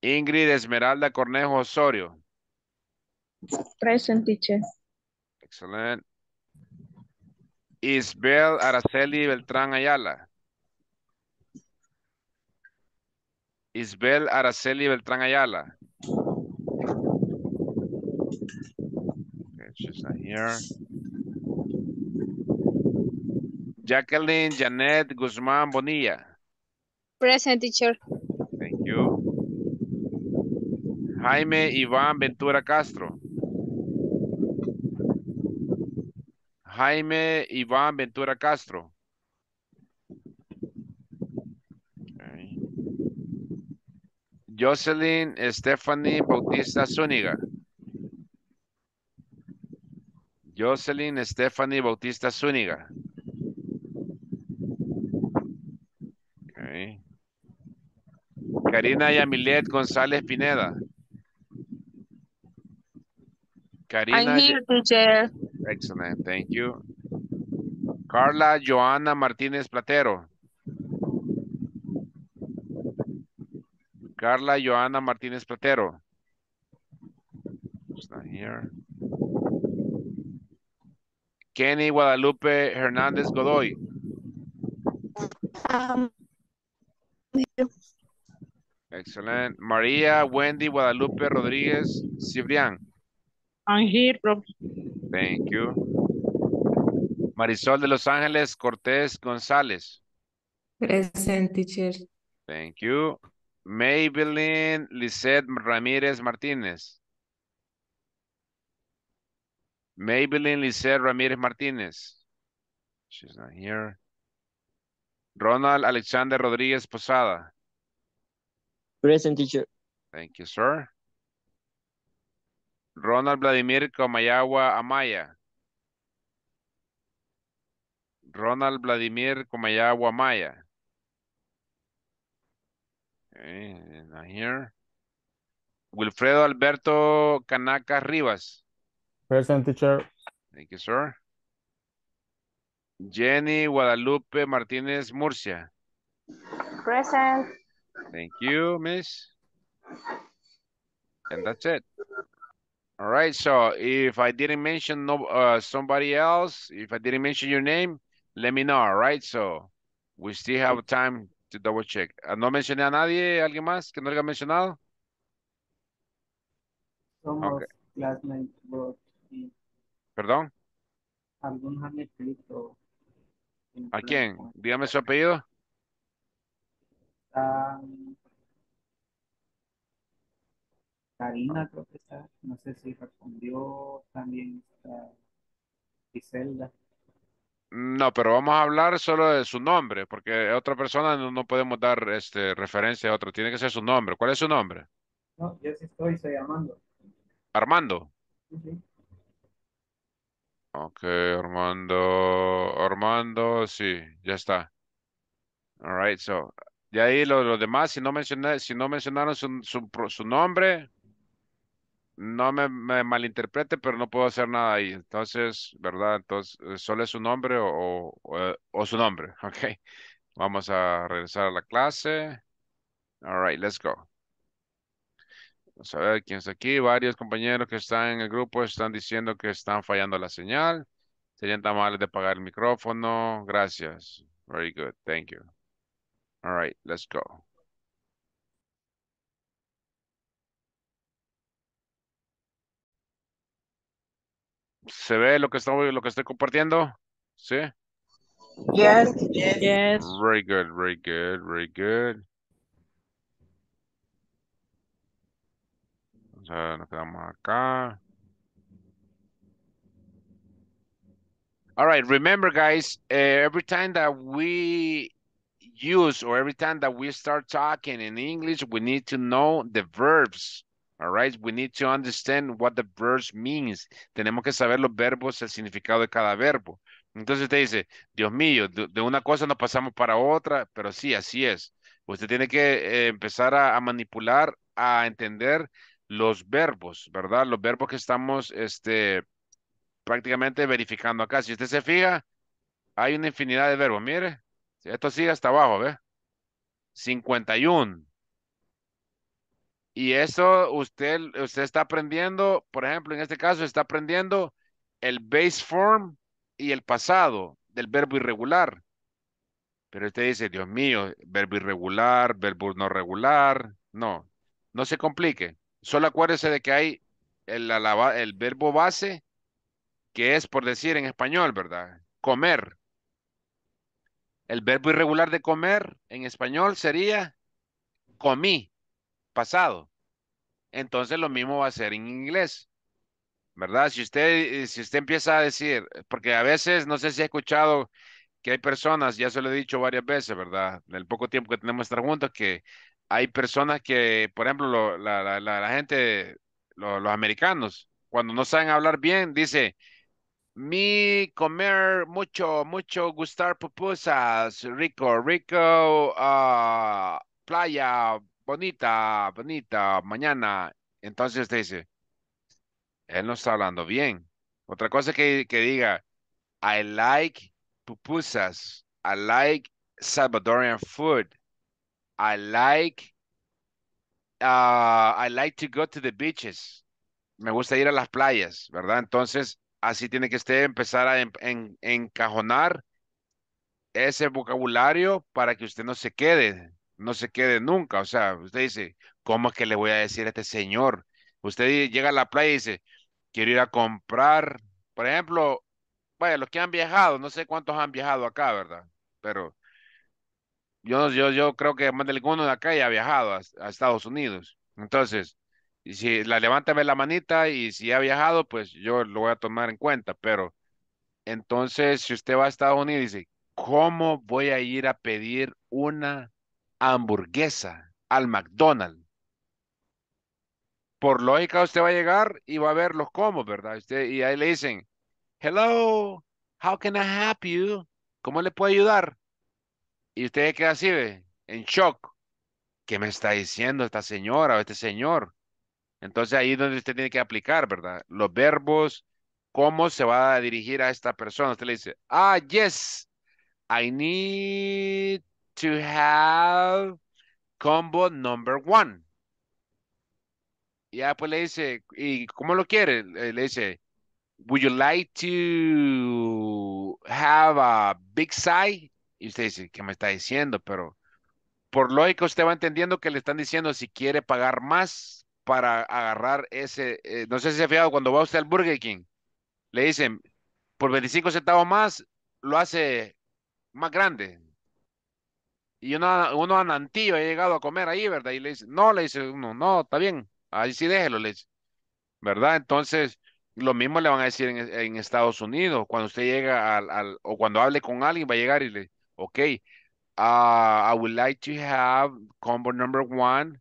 Ingrid Esmeralda Cornejo Osorio. Present, teacher. Excellent. Isbel Araceli Beltrán Ayala. Isbel Araceli Beltrán Ayala. Okay, she's not here. Jacqueline Janet Guzmán Bonilla. Present teacher. Thank you. Jaime Iván Ventura Castro. Jaime Iván Ventura Castro. Jocelyn Stephanie Bautista Zúñiga. Jocelyn Stephanie Bautista Zúñiga. Karina Yamilet González Pineda. Karina. I'm here, teacher. Excellent, thank you. Carla Joana Martínez Platero. Carla Joana Martínez Platero. She's not here. Kenny Guadalupe Hernández Godoy. Um, Excelente. María, Wendy, Guadalupe, Rodríguez, Cibrián. I'm here, Thank you. Marisol de Los Ángeles, Cortés, González. Present, teacher. Thank you. Maybelline, Lisette Ramírez Martínez. Maybelline, Lisette Ramírez Martínez. She's not here. Ronald Alexander Rodríguez Posada. Present teacher. Thank you, sir. Ronald Vladimir Comayagua Amaya. Ronald Vladimir Comayagua Amaya. Okay, not here. Wilfredo Alberto Canaca Rivas. Present teacher. Thank you, sir. Jenny Guadalupe Martínez Murcia. Present. Thank you, miss. And that's it. All right, so if I didn't mention no, uh, somebody else, if I didn't mention your name, let me know, all right? So we still have time to double check. Uh, ¿No mencioné a nadie, alguien más que no le haya mencionado? Somos okay. brought in. ¿Perdón? Algún ¿A quién? Dígame su apellido. Karina, creo que está, no sé si respondió, también está No, pero vamos a hablar solo de su nombre, porque otra persona no, podemos dar este, referencia a otro, tiene que ser su nombre. ¿Cuál es su nombre? No, yo sí estoy, soy Armando. Armando. Ok, Armando, Armando, sí, ya está. All right, so de ahí los demás, si no, si no mencionaron su, nombre, no me, malinterprete, pero no puedo hacer nada ahí. Entonces, ¿verdad? Entonces, eh, solo es su nombre o, eh, su nombre, ¿ok? Vamos a regresar a la clase. All right, let's go. Vamos a ver quién es aquí. Varios compañeros que están en el grupo están diciendo que están fallando la señal. Serían tan mal de apagar el micrófono. Gracias. Very good. Thank you. All right, let's go. ¿Se ve lo que estoy, lo que estoy compartiendo? ¿Sí? Yes, yes. yes. Very good, very good, very good. O sea, nos quedamos acá. All right, remember guys, eh, every time that we use or every time that we start talking in English, we need to know the verbs. All right, we need to understand what the verbs means. Tenemos que saber los verbos, el significado de cada verbo. Entonces usted dice, Dios mío, de una cosa nos pasamos para otra, pero sí, así es. Usted tiene que eh, empezar a, manipular, a entender los verbos, ¿verdad? Los verbos que estamos este, prácticamente verificando acá. Si usted se fija, hay una infinidad de verbos. Mire, esto sigue hasta abajo, ve, 51. Y eso usted, usted está aprendiendo, por ejemplo, en este caso está aprendiendo el base form y el pasado del verbo irregular. Pero usted dice, Dios mío, verbo irregular, verbo no regular. No, no se complique. Solo acuérdese de que hay el, el verbo base, que es, por decir en español, ¿verdad? Comer. El verbo irregular de comer en español sería comí, pasado. Entonces lo mismo va a ser en inglés. ¿Verdad? Si usted, eh, si usted empieza a decir, porque a veces, no sé si ha escuchado que hay personas, ya se lo he dicho varias veces, ¿verdad? En el poco tiempo que tenemos estar juntos, que hay personas que, por ejemplo, la, gente, los americanos, cuando no saben hablar bien, dice, mi comer mucho, mucho gustar pupusas. Rico, rico. Ah, playa, bonita, bonita. Mañana. Entonces te dice, él no está hablando bien. Otra cosa que, que diga, I like pupusas. I like Salvadorian food. I like, ah, I like to go to the beaches. Me gusta ir a las playas, ¿verdad? Entonces, así tiene que usted empezar a em-, encajonar ese vocabulario para que usted no se quede, no se quede nunca. O sea, usted dice, ¿cómo es que le voy a decir a este señor? Usted llega a la playa y dice, quiero ir a comprar, por ejemplo, vaya, los que han viajado, no sé cuántos han viajado acá, ¿verdad? Pero yo, yo, yo creo que más de alguno de acá ya ha viajado a Estados Unidos. Entonces, y si la levántame la manita y si ha viajado, pues yo lo voy a tomar en cuenta, pero entonces si usted va a Estados Unidos y dice, ¿cómo voy a ir a pedir una hamburguesa al McDonald's? Por lógica, usted va a llegar y va a ver los cómo, ¿verdad? Usted, y ahí le dicen, hello, how can I help you? ¿Cómo le puedo ayudar? Y usted queda así, ¿ve? en shock. ¿Qué me está diciendo esta señora o este señor? Entonces ahí es donde usted tiene que aplicar, ¿verdad? Los verbos, cómo se va a dirigir a esta persona. Usted le dice, ah, yes, I need to have combo number one. Ya pues le dice, ¿y cómo lo quiere? Eh, le dice, would you like to have a big size? Y usted dice, ¿qué me está diciendo? Pero por que usted va entendiendo que le están diciendo si quiere pagar más para agarrar ese, eh, no sé si se ha fijado, cuando va usted al Burger King, le dicen, por 25 centavos más, lo hace más grande. Y uno, uno anantillo ha llegado a comer ahí, ¿verdad? Y le dice, no, le dice uno, no, está bien, ahí sí déjelo, le dice, ¿verdad? Entonces, lo mismo le van a decir en, Estados Unidos, cuando usted llega al, al, o cuando hable con alguien, va a llegar y le, ok, ah, I would like to have combo number one,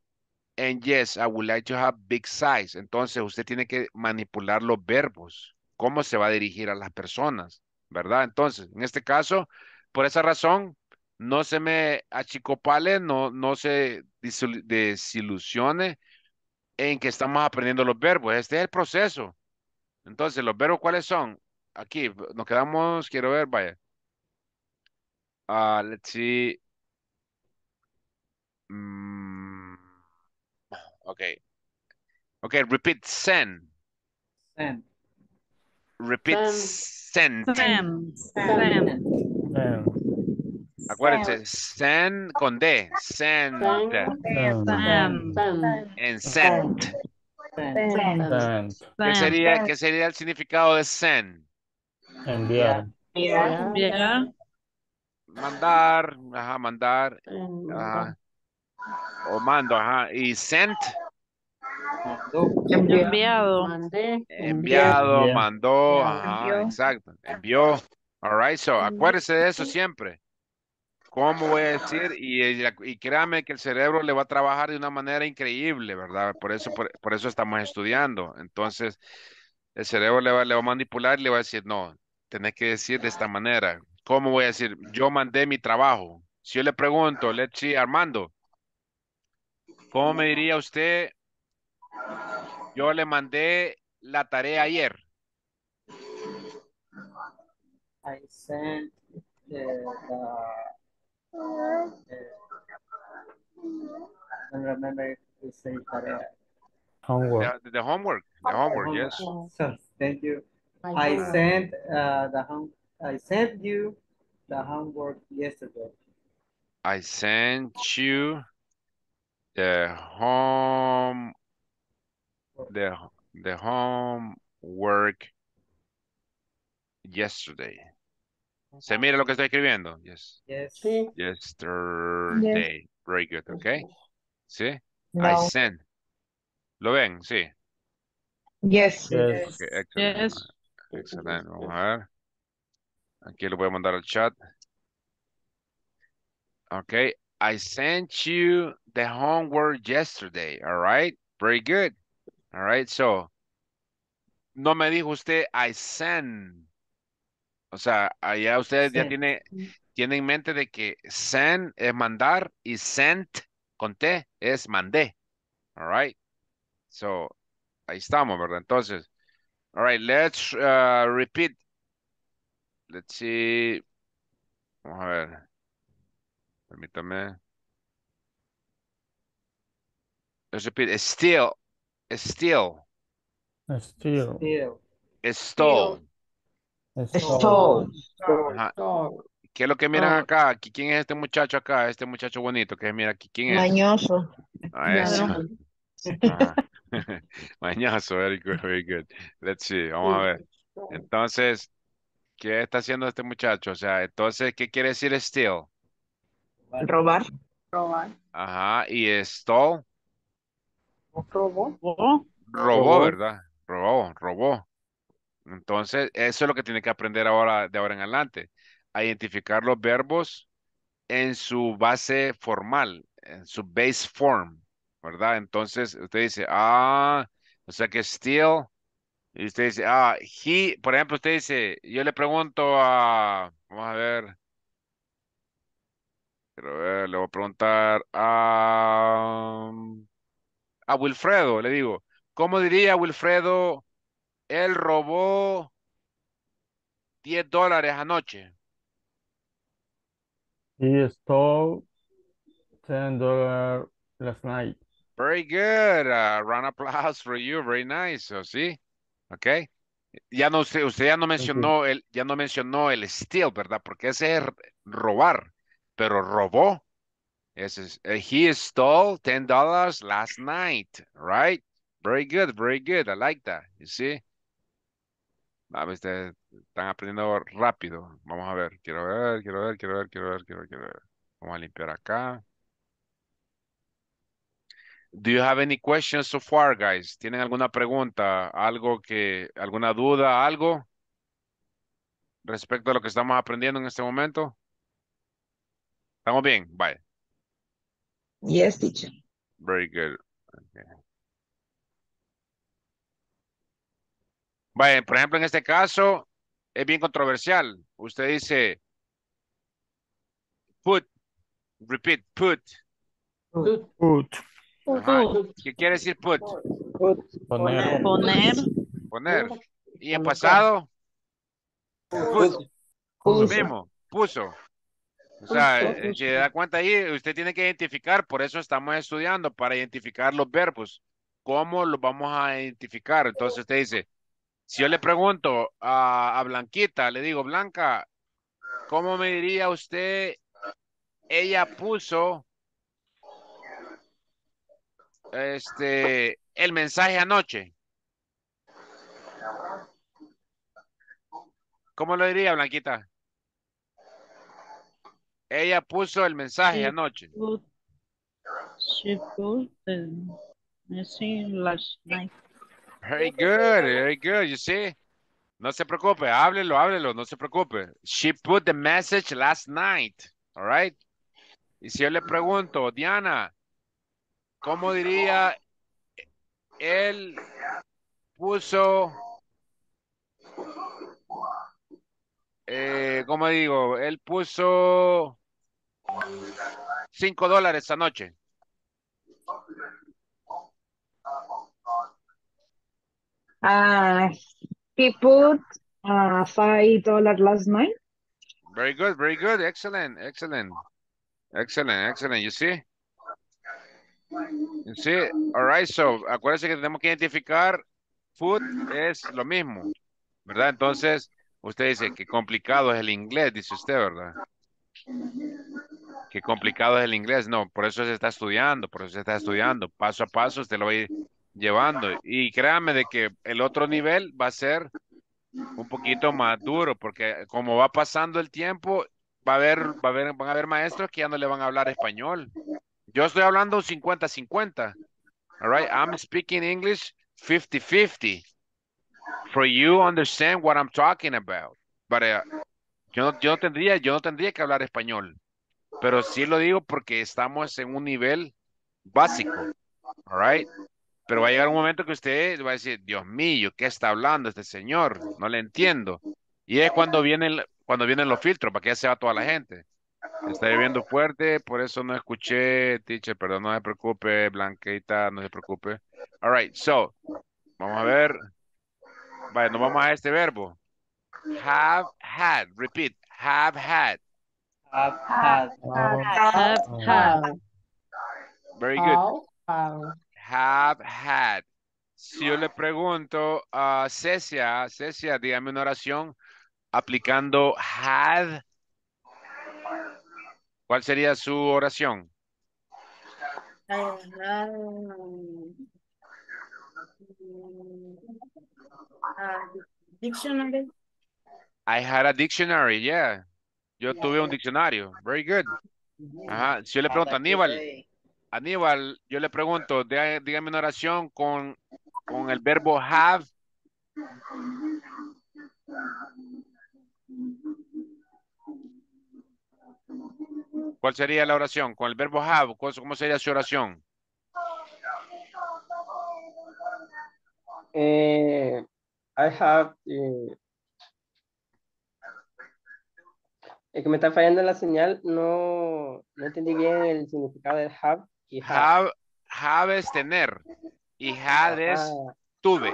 And yes, I would like to have big size. Entonces, usted tiene que manipular los verbos. Cómo se va a dirigir a las personas, ¿verdad? Entonces, en este caso, por esa razón, no se me achicopale, no, no se desilusione en que estamos aprendiendo los verbos. Este es el proceso. Entonces, ¿los verbos cuáles son? Aquí nos quedamos, quiero ver, vaya. Uh, let's see. Mm, Okay. Okay, repeat Sen. Send. Repeat Sen. Send. Send. Acuérdense, con D. Send. send. ¿Qué sería, ¿Qué sería el significado de sen? Enviar. Enviar. Mandar, ajá, mandar. Ajá. O mando, ajá. Y sent. Enviado. enviado, mandó, ajá, exacto. Envió. All right, so acuérdese de eso siempre. ¿Cómo voy a decir? Y, y, créame que el cerebro le va a trabajar de una manera increíble, ¿verdad? Por eso, por, eso estamos estudiando. Entonces, el cerebro le va, le va a manipular y le va a decir, no, tenés que decir de esta manera. ¿Cómo voy a decir? Yo mandé mi trabajo. Si yo le pregunto, let's see, Armando, ¿Cómo me diría usted? Yo le mandé la tarea ayer. I sent the, the, remember tarea. Homework. The, homework. The homework, yes. So, thank you. I, sent uh, the home I sent you the homework yesterday. I sent you The home, the, the homework yesterday. ¿Se mira lo que estoy escribiendo? Yes. yes. Yesterday. Yes. Very good, okay. ¿Sí? I sent. ¿Lo ven? Sí. Yes. Yes. excellent. Excelente. Vamos a ver. Aquí lo voy a mandar al chat. Ok. I sent you the homework yesterday, all right? Very good. All right, so no me dijo usted I send. O sea, allá ustedes sí. ya tiene, tienen en mente de que send es mandar y sent con T es mandé. All right. So, ahí estamos, ¿verdad? Entonces, all right, let's uh, repeat. Let's see. Vamos a ver. Permítame. Let's repeat. It's steel. stone. stone. ¿Qué es lo que miran acá? ¿Quién es este muchacho acá? Este muchacho bonito que mira aquí. ¿Quién es? Mañoso. Ah, Mañoso, very good, Let's see, vamos a ver. Entonces, ¿qué está haciendo este muchacho? O sea, entonces, ¿qué quiere decir steel? Robar. Robar. Ajá, y stall. Robó. Robó, ¿verdad? Robó, robó. Entonces, eso es lo que tiene que aprender ahora, de ahora en adelante, identificar los verbos en su base formal, en su base form, ¿verdad? Entonces, usted dice, ah, o sea que still, y usted dice, ah, he, por ejemplo, usted dice, yo le pregunto a, vamos a ver, eh, le voy a preguntar a, a Wilfredo, le digo, ¿cómo diría Wilfredo, él robó 10 dólares anoche? y stole 10 dólares last night. Very good. round applause for you. Very nice. sí. Ok. Ya no, usted, usted ya no mencionó el, ya no mencionó el steal, ¿verdad? Porque ese es robar pero robó. Ese eh, he stole $10 last night, right? Very good, very good. I like that. You see? A este, están aprendiendo rápido. Vamos a ver. Quiero ver, quiero ver, quiero ver, quiero ver, quiero ver, quiero ver. Vamos a limpiar acá. Do you have any questions so far, guys? ¿Tienen alguna pregunta? ¿Algo que, alguna duda, algo? Respecto a lo que estamos aprendiendo en este momento. ¿Estamos bien? Bye. Yes, teacher. Very good. Okay. por ejemplo, en este caso es bien controversial. Usted dice put, repeat, put. Put. ¿Qué quiere decir put? put. Poner. Poner. ¿Y en pasado? Put. Lo mismo. Puso. O sea, se pues, da cuenta ahí, usted tiene que identificar, por eso estamos estudiando, para identificar los verbos. ¿Cómo los vamos a identificar? Entonces usted dice, si yo le pregunto a, a Blanquita, le digo, Blanca, ¿cómo me diría usted? Ella puso este el mensaje anoche. ¿Cómo lo diría, Blanquita? Ella puso el mensaje anoche. she put the eh, message last night. Very good, very good, you see. No se preocupe, háblelo, háblelo, no se preocupe. She put the message last night, all right? Y si yo le pregunto, Diana, ¿cómo diría él puso, eh, ¿cómo digo? Él puso Cinco dólares anoche. noche ah, he put ah, five dollars last night. Very good, very good. Excellent, excellent. Excellent, excellent. You see? You see? All right, so acuérdense que tenemos que identificar food es lo mismo, ¿verdad? Entonces, usted dice que complicado es el inglés, dice usted, ¿verdad? qué complicado es el inglés. No, por eso se está estudiando, por eso se está estudiando. Paso a paso usted lo va a ir llevando. Y créanme de que el otro nivel va a ser un poquito más duro, porque como va pasando el tiempo, va a haber, va a haber, van a haber maestros que ya no le van a hablar español. Yo estoy hablando 50-50. All right, I'm speaking English 50-50. For you understand what I'm talking about. But, uh, yo, yo, tendría, yo no tendría que hablar español pero sí lo digo porque estamos en un nivel básico, all right? Pero va a llegar un momento que usted va a decir, Dios mío, ¿qué está hablando este señor? No le entiendo. Y es cuando vienen, cuando vienen los filtros, para que ya se va toda la gente. Está lloviendo fuerte, por eso no escuché, teacher, perdón, no se preocupe, Blanquita, no se preocupe. All right, so, vamos a ver. vaya nos vamos a este verbo. Have had, repeat, have had. Have, had. Have, Very good. Have, had. Si yo le pregunto a Cecia, Cecia, dígame una oración aplicando had. ¿Cuál sería su oración? I had ah, a dictionary. I had a dictionary, yeah. Yo tuve un diccionario. Very good. Ajá. Si yo le ah, pregunto a Aníbal, Aníbal, yo le pregunto, dígame una oración con, con el verbo have. ¿Cuál sería la oración? Con el verbo have, ¿cómo sería su oración? Eh, I have eh, El eh, que me está fallando la señal, no, no entendí bien el significado del have y have. Have, es tener y had es ah. tuve.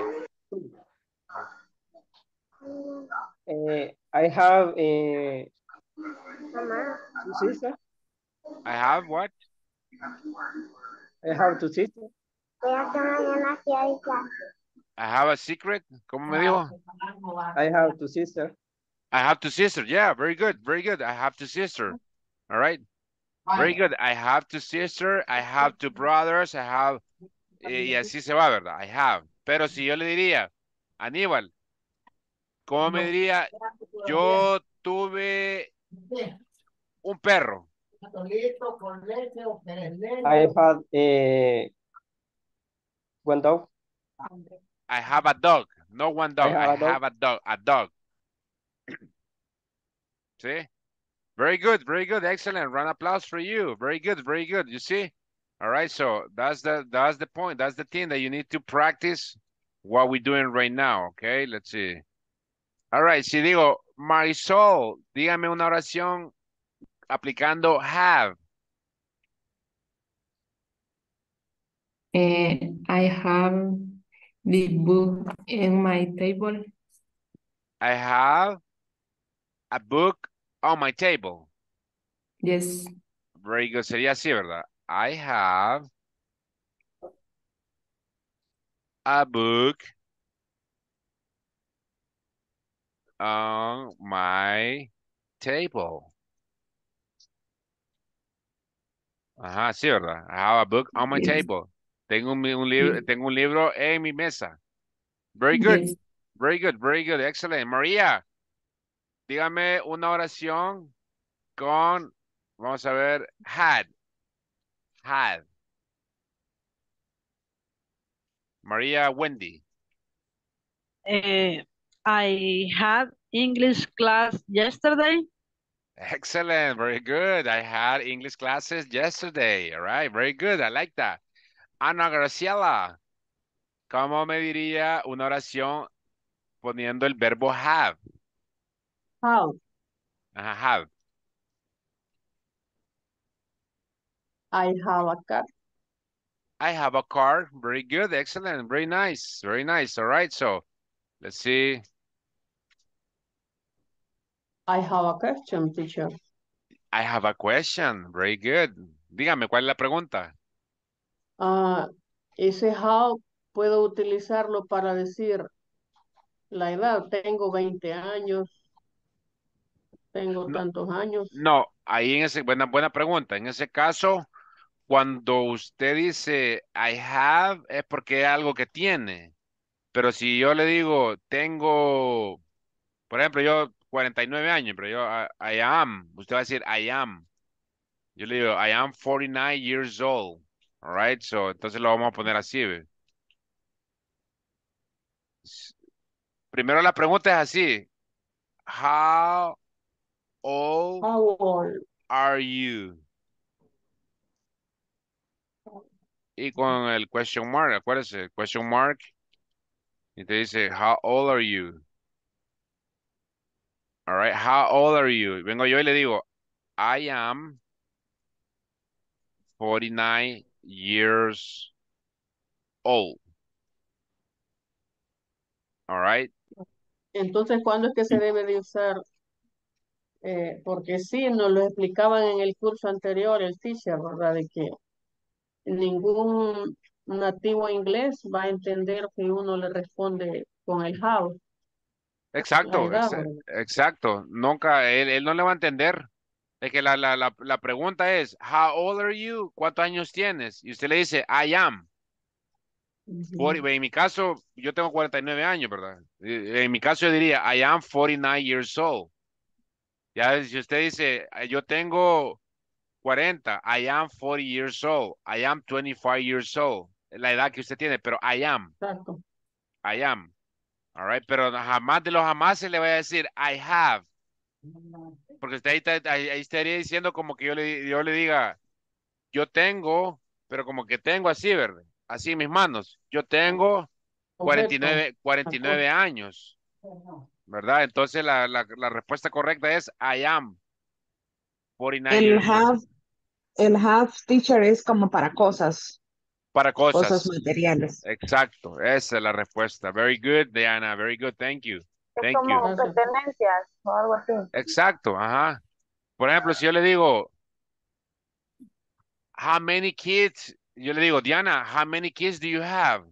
Eh, I have... Eh... Two I have what? I have two sisters. I have a secret. ¿Cómo me dijo? I have two sisters. I have two sisters. Yeah, very good, very good. I have two sisters. All right. Very good. I have two sisters. I have two brothers. I have. Y así se va, ¿verdad? I have. Pero si yo le diría, Aníbal, ¿cómo me diría? Yo tuve un perro. I have a eh, one dog. I have a dog. No one dog. I have, have a dog. A dog. see? Very good, very good, excellent. Round applause for you. Very good, very good. You see? All right, so that's the that's the point. That's the thing that you need to practice what we're doing right now. Okay, let's see. All right, si digo, Marisol, dígame una oración aplicando have. Uh, I have the book in my table. I have a book on my table. Yes. Very good. Sería así, ¿verdad? I have a book on my table. Ajá, sí, ¿verdad? I have a book on my yes. table. Tengo un, un libro, yes. tengo un libro en mi mesa. Very good. Yes. Very good, very good. Excellent. Maria, Dígame una oración con, vamos a ver, had. Had. María Wendy. Eh, I had English class yesterday. Excellent. Very good. I had English classes yesterday. All right. Very good. I like that. Ana Graciela. ¿Cómo me diría una oración poniendo el verbo have? How. Ajá, have. I have a car. I have a car. Very good. Excellent. Very nice. Very nice. All right. So let's see. I have a question, teacher. I have a question. Very good. Dígame, ¿cuál es la pregunta? Uh, ese how puedo utilizarlo para decir la edad. Tengo 20 años, tengo no, tantos años. No, ahí en ese, buena, buena pregunta. En ese caso, cuando usted dice I have, es porque es algo que tiene. Pero si yo le digo, tengo, por ejemplo, yo 49 años, pero yo I, am, usted va a decir I am. Yo le digo, I am 49 years old. right, so entonces lo vamos a poner así. Primero la pregunta es así. How How old are you? Y con el question mark, acuérdese, question mark. Y te dice, how old are you? All right, how old are you? Vengo yo y le digo, I am 49 years old. All right. Entonces, ¿cuándo es que se debe de usar eh, porque sí, nos lo explicaban en el curso anterior, el teacher, ¿verdad? De que ningún nativo inglés va a entender que uno le responde con el how. Exacto, exacto. Nunca, él, no le va a entender. Es que la, la, pregunta es, how old are you? ¿Cuántos años tienes? Y usted le dice, I am. en mi caso, yo tengo 49 años, ¿verdad? En mi caso yo diría, I am 49 years old. Ya si usted dice, ah, yo tengo 40, I am 40 years old, I am 25 years old, la edad que usted tiene, pero I am. Exacto. I am. All right, pero jamás de los jamás se le va a decir I have. Porque usted ahí, ahí, estaría diciendo como que yo le, yo le diga, yo tengo, pero como que tengo así, verde, Así en mis manos. Yo tengo 49, 49 años. ¿verdad? Entonces la, la, respuesta correcta es I am. 49 el have, el have teacher es como para cosas. Para cosas. Cosas materiales. Exacto, esa es la respuesta. Very good, Diana, very good, thank you. Thank es como pertenencias o algo así. Exacto, ajá. Por ejemplo, si yo le digo, how many kids, yo le digo, Diana, how many kids do you have?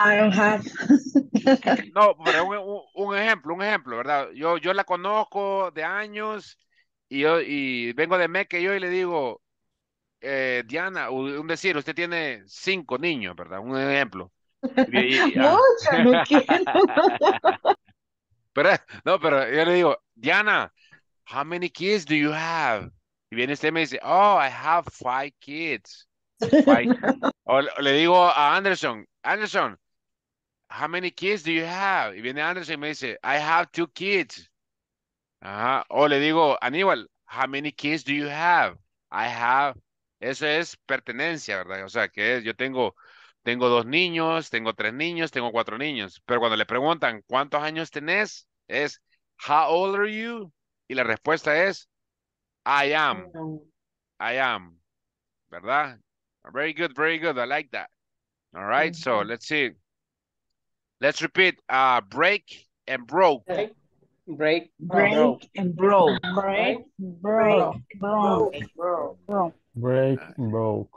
I have. No, pero un, ejemplo, un ejemplo, ¿verdad? Yo, yo la conozco de años y, y vengo de que yo y le digo, eh, Diana, un decir, usted tiene cinco niños, ¿verdad? Un ejemplo. Ah. no Pero, no, pero yo le digo, Diana, how many kids do you have? Y viene usted y me dice, oh, I have five kids. o le digo a Anderson, Anderson, how many kids do you have? Y viene Anderson y me dice, I have two kids. O le digo, Aníbal, how many kids do you have? I have. Eso es pertenencia, ¿verdad? O sea, que es, yo tengo, tengo dos niños, tengo tres niños, tengo cuatro niños. Pero cuando le preguntan, ¿cuántos años tenés? Es, how old are you? Y la respuesta es, I am. I am. ¿Verdad? Very good, very good. I like that. All right, so let's see. Let's repeat. Uh, break and broke. Break, break, break and broke. Break, break, broke. Broke, break, broke.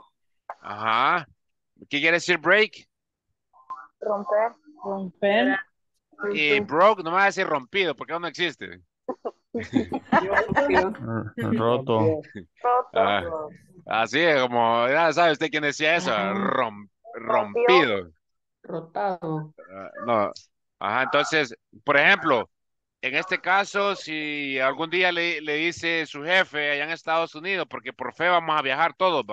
Ajá. ¿Qué quiere decir break? Romper. Romper. Y broke no me va a decir rompido porque no existe. Roto. Ah, así es como, ya sabe usted quién decía eso, rompido. Rotado. No. Ajá, entonces, por ejemplo, en este caso, si algún día le, dice su jefe allá en Estados Unidos, porque por fe vamos a viajar todos,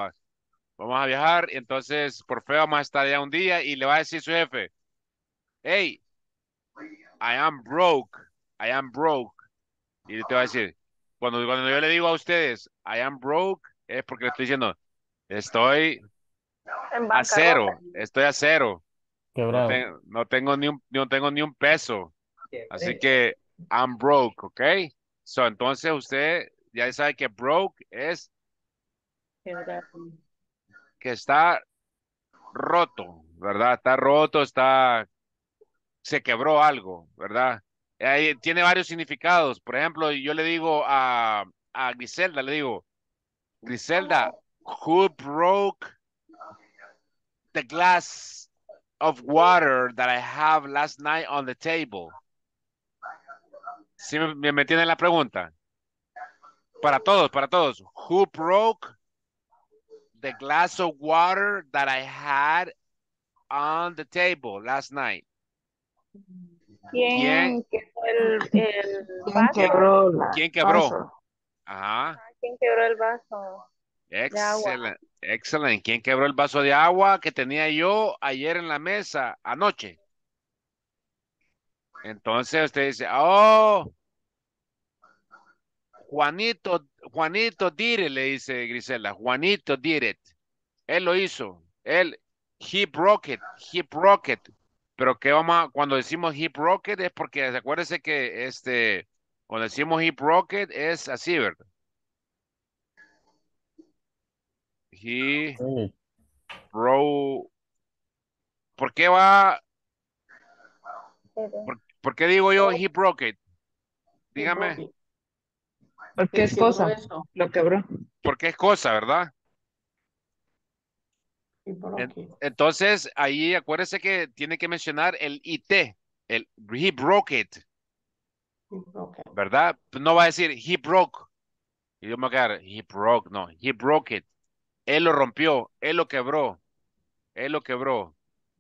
Vamos a viajar, entonces por fe vamos a estar allá un día y le va a decir su jefe, hey, I am broke, I am broke. Y te va a decir, cuando, cuando yo le digo a ustedes, I am broke, es porque le estoy diciendo, estoy a cero, estoy a cero. No, tengo ni un, no tengo ni un peso. Así que I'm broke, ¿ok? So, entonces usted ya sabe que broke es que está roto, ¿verdad? Está roto, está se quebró algo, ¿verdad? tiene varios significados. Por ejemplo, yo le digo a, a Griselda, le digo, Griselda, who broke the glass of water that I have last night on the table. ¿Sí me, me entienden la pregunta? Para todos, para todos. Who broke the glass of water that I had on the table last night? ¿Quién, ¿Quién? quebró el, vaso? ¿Quién quebró? ¿Quién quebró? Ajá. Ah, ¿Quién quebró el vaso? Excelente. Excelente. ¿Quién quebró el vaso de agua que tenía yo ayer en la mesa, anoche? Entonces usted dice, oh, Juanito, Juanito dire le dice Grisela. Juanito did Él lo hizo. Él, he broke it, he broke it. Pero que vamos cuando decimos hip rocket es porque acuérdese que este, cuando decimos hip rocket es así, ¿verdad? he broke ¿Por qué va? ¿Por, qué digo yo he broke it? Dígame. Porque es cosa, lo quebró. Porque es cosa, ¿verdad? Entonces, ahí acuérdese que tiene que mencionar el IT, el he broke ¿Verdad? No va a decir he broke. Y yo me voy a quedar, he broke, no, he broke it. Él lo rompió, él lo quebró, él lo quebró.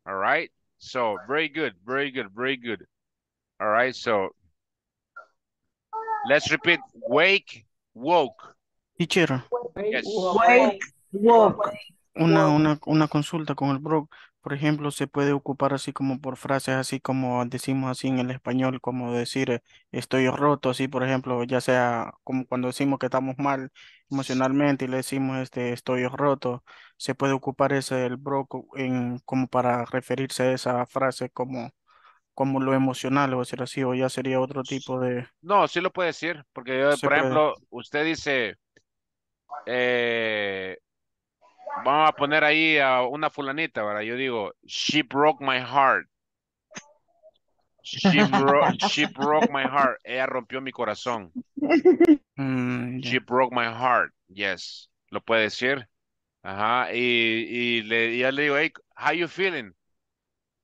All right. So very good, very good, very good. All right. So let's repeat. Wake, woke. Teacher. Yes. Wake, woke. Una, una, una consulta con el bro. Por ejemplo, se puede ocupar así como por frases, así como decimos así en el español, como decir estoy roto, así por ejemplo, ya sea como cuando decimos que estamos mal emocionalmente y le decimos este estoy roto, se puede ocupar ese el broco en como para referirse a esa frase como como lo emocional o decir así o ya sería otro tipo de No, sí lo puede decir, porque yo, por ejemplo, usted dice eh, vamos a poner ahí a una fulanita, ¿verdad? Yo digo, she broke my heart. She, broke my heart. Ella rompió mi corazón. Mm, she broke my heart. Yes. ¿Lo puede decir? Ajá. Y, le, ya le digo, hey, how you feeling?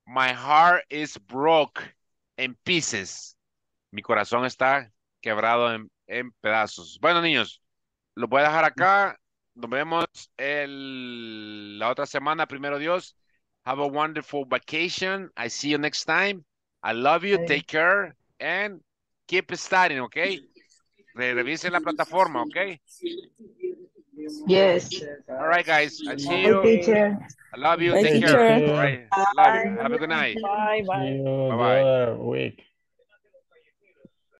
My heart is broke in pieces. Mi corazón está quebrado en, en pedazos. Bueno, niños, lo voy a dejar acá. Nos vemos la otra semana, primero Dios. Have a wonderful vacation. I see you next time. I love you. Take care and keep studying, okay? Revisen la plataforma, okay? Yes. All right, guys. I see you. I love you. Take care. All Love you. Have a good night. Bye bye. Bye bye.